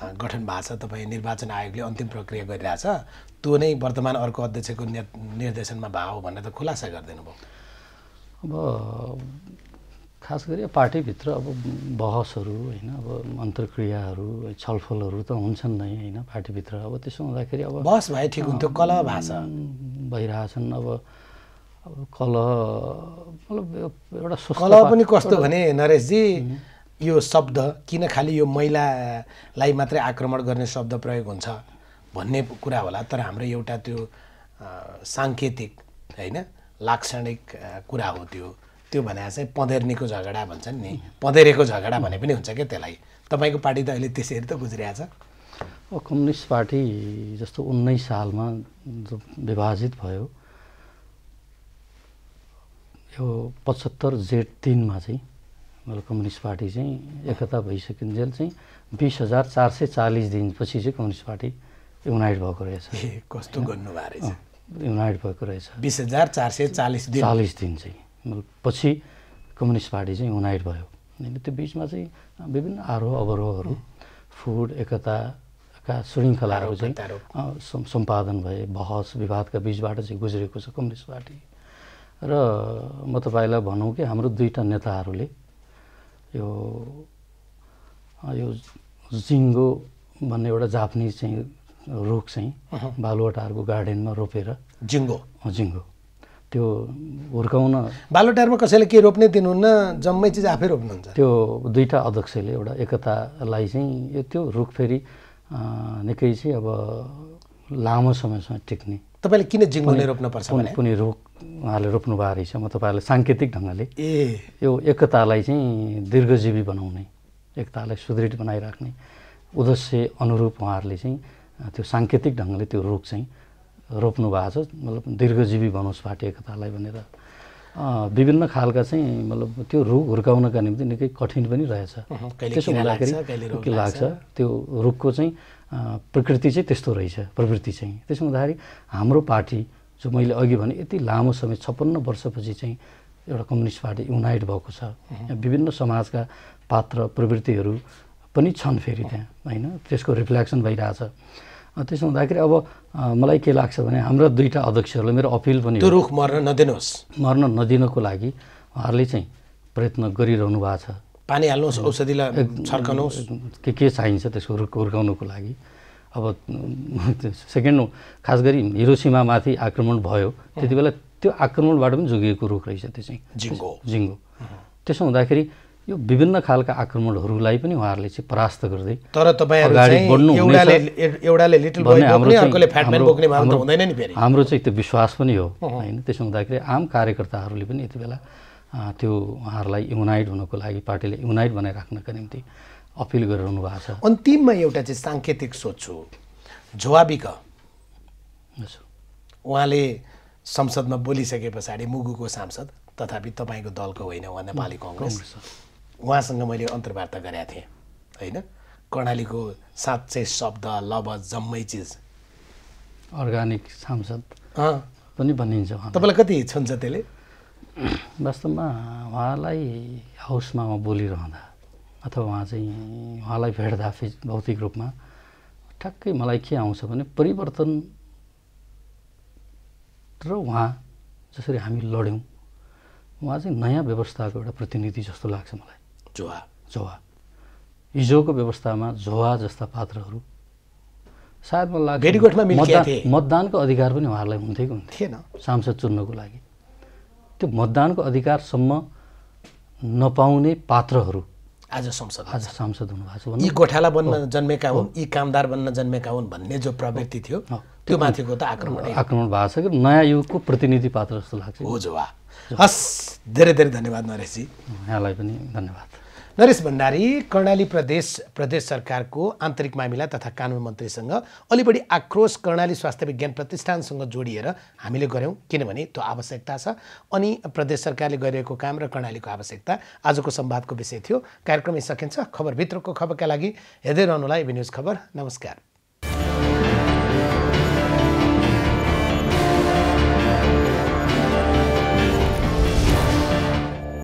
गठन भएको छ तपाईँ निर्वाचन आयोगले अन्तिम प्रक्रिया गरिरहेछ त्यो नै वर्तमान अर्को अध्यक्षको निर्देशनमा भयो भनेर त खुलासा गरिदिनु भयो अब खास गरी पार्टीभित्र अब बहसहरू होइन अब अन्तर्क्रियाहरू छलफलहरू त हुन्छन् नै होइन पार्टीभित्र अब त्यसो हुँदाखेरि अब बहस भए ठिक हुन्थ्यो कल भाषा भइरहेछन् अब अब कल मतलब एउटा कलह पनि कस्तो भने नरेशजी यो शब्द किन खालि यो महिलालाई मात्रै आक्रमण गर्ने शब्द प्रयोग हुन्छ भन्ने कुरा होला तर हाम्रो एउटा त्यो साङ्केतिक होइन लाक्षणिक कुरा हो त्यो त्यो भने चाहिँ पँधेर्नेको झगडा भन्छन् नि पँधेरेको झगडा भने पनि हुन्छ क्या त्यसलाई तपाईँको पार्टी त अहिले त्यसरी त छ कम्युनिस्ट पार्टी जस्तो उन्नाइस सालमा जो विभाजित भयो यो पचहत्तर जेठ तिनमा चाहिँ कम्युनिस्ट पार्टी चाहिँ एकता भइसकिन्जेल चाहिँ बिस हजार चार सय चालिस दिनपछि चाहिँ कम्युनिस्ट पार्टी युनाइट भएको रहेछ कस्तो गर्नुभएको रहेछ युनाइट भएको रहेछ बिस हजार चार सय चालिस दिन चालिस दिन चाहिँ पछि कम्युनिस्ट पार्टी चाहिँ युनाइट भयो अनि त्यो बिचमा चाहिँ विभिन्न आरोह अवरोहहरू फुड एकताका श्रृङ्खलाहरू चाहिँ सम्पादन भए बहस विवादका बिचबाट चाहिँ गुज्रेको छ कम्युनिस्ट पार्टी र म तपाईँलाई भनौँ कि हाम्रो दुईवटा नेताहरूले यो यो जिङ्गो भन्ने एउटा जापानिज चाहिँ रुख चाहिँ बालुवाटारको गार्डनमा रोपेर जिङ्गो जिङ्गो त्यो हुर्काउन बालुवाटारमा कसैले के रोप्ने दिनुहुन्न जम्मै चिज आफै रोप्नुहुन्छ त्यो दुईवटा अध्यक्षले एउटा एकतालाई चाहिँ त्यो रुख फेरि निकै चाहिँ अब लामो समयसम्म टिक्ने तपाईँले किन जिङ्गोले रोप्नुपर्छ कुनै रोग उहाँले रोप्नु भएको रहेछ म तपाईँहरूले साङ्केतिक ढङ्गले ए यो एकतालाई चाहिँ दीर्घजीवी बनाउने एकतालाई सुदृढ बनाइराख्ने उद्देश्य अनुरूप उहाँहरूले चाहिँ त्यो साङ्केतिक ढङ्गले त्यो रोग चाहिँ रोप्नु भएको छ मतलब दीर्घजीवी बनोस् फाटे एकतालाई भनेर विभिन्न खालका चाहिँ मतलब त्यो रोग हुर्काउनका निम्ति निकै कठिन पनि रहेछ त्यसो हुँदाखेरि के लाग्छ त्यो रुखको चाहिँ प्रकृति चाहिँ त्यस्तो रहेछ प्रवृत्ति चाहिँ त्यसो हुँदाखेरि हाम्रो पार्टी जो मैले अघि भने यति लामो समय छप्पन्न वर्षपछि चाहिँ एउटा कम्युनिस्ट पार्टी युनाइट भएको छ विभिन्न समाजका पात्र प्रवृत्तिहरू पनि छन् फेरि त्यहाँ होइन त्यसको रिफ्लेक्सन भइरहेछ त्यसो हुँदाखेरि अब मलाई के लाग्छ भने हाम्रा दुईवटा अध्यक्षहरूलाई मेरो अपिल पनि रुख मर्न नदिनुहोस् मर्न नदिनको लागि उहाँहरूले चाहिँ प्रयत्न गरिरहनु भएको छ पानी हाल्नुहोस् औषधिलाई छर्काउनुहोस् के के चाहिन्छ त्यसको रुख हुर्काउनुको लागि अब [LAUGHS] सेकेन्ड खास गरी हिरोसीमाथि आक्रमण भयो त्यति बेला त्यो आक्रमणबाट पनि जोगिएको रुख रहेछ त्यो चाहिँ झिङ्गो झिङ्गो त्यसो हुँदाखेरि यो विभिन्न खालका आक्रमणहरूलाई पनि उहाँहरूले चाहिँ परास्त गर्दै तर हाम्रो चाहिँ त्यो विश्वास पनि हो होइन त्यसो हुँदाखेरि आम कार्यकर्ताहरूले पनि यति बेला त्यो उहाँहरूलाई युनाइट हुनको लागि पार्टीले युनाइट बनाइराख्नका निम्ति अपिल गरिरहनु भएको छ अन्तिममा एउटा चाहिँ साङ्केतिक सोध्छु झुवाबिक उहाँले संसदमा बोलिसके पछाडि मुगुको सांसद तथापि तपाईँको दलको होइन उहाँ नेपाली कङ्ग्रेस उहाँसँग मैले अन्तर्वार्ता गरेका थिएँ होइन कर्णालीको साँच्चै शब्द लब जम्मै चिज अर्ग्यानिक सांसद पनि भनिन्छ तपाईँलाई कति छुन्छ त्यसले वास्तवमा उहाँलाई हाउसमा म बोलिरहँदा अथवा उहाँ चाहिँ उहाँलाई भेट्दा फिज भौतिक रूपमा ठ्याक्कै मलाई के आउँछ भने परिवर्तन र उहाँ जसरी हामी लड्यौँ उहाँ चाहिँ नयाँ व्यवस्थाको एउटा प्रतिनिधि जस्तो लाग्छ मलाई जोहा जोहा हिजोको व्यवस्थामा जोहा जस्ता पात्रहरू सायद मलाई लाग्छ मतदानको अधिकार पनि उहाँहरूलाई हुन्थ्यो कि हुन्थेन सांसद चुन्नको लागि त्यो मतदानको अधिकारसम्म नपाउने पात्रहरू आज संसद आज सांसद हुनुभएको छ यी गोठाला बन्न जन्मेका हुन् यी कामदार बन्न जन्मेका हुन् भन्ने जो प्रवृत्ति थियो त्यो माथिको त आक्रमण आक्रमण भएको छ कि नयाँ युगको प्रतिनिधि पात्र जस्तो लाग्छ हो जो हस् धेरै धेरै धन्यवाद नरेशजी यहाँलाई पनि धन्यवाद नरेश भण्डारी कर्णाली प्रदेश प्रदेश सरकारको आन्तरिक मामिला तथा कानुन मन्त्रीसँग अलि बढी आक्रोश कर्णाली स्वास्थ्य विज्ञान प्रतिष्ठानसँग जोडिएर हामीले गऱ्यौँ किनभने त्यो आवश्यकता छ अनि प्रदेश सरकारले गरिरहेको काम र कर्णालीको आवश्यकता आजको सम्वादको विषय थियो कार्यक्रम सकिन्छ खबरभित्रको खबरका लागि हेर्दै रहनुलाई एबी न्युज खबर नमस्कार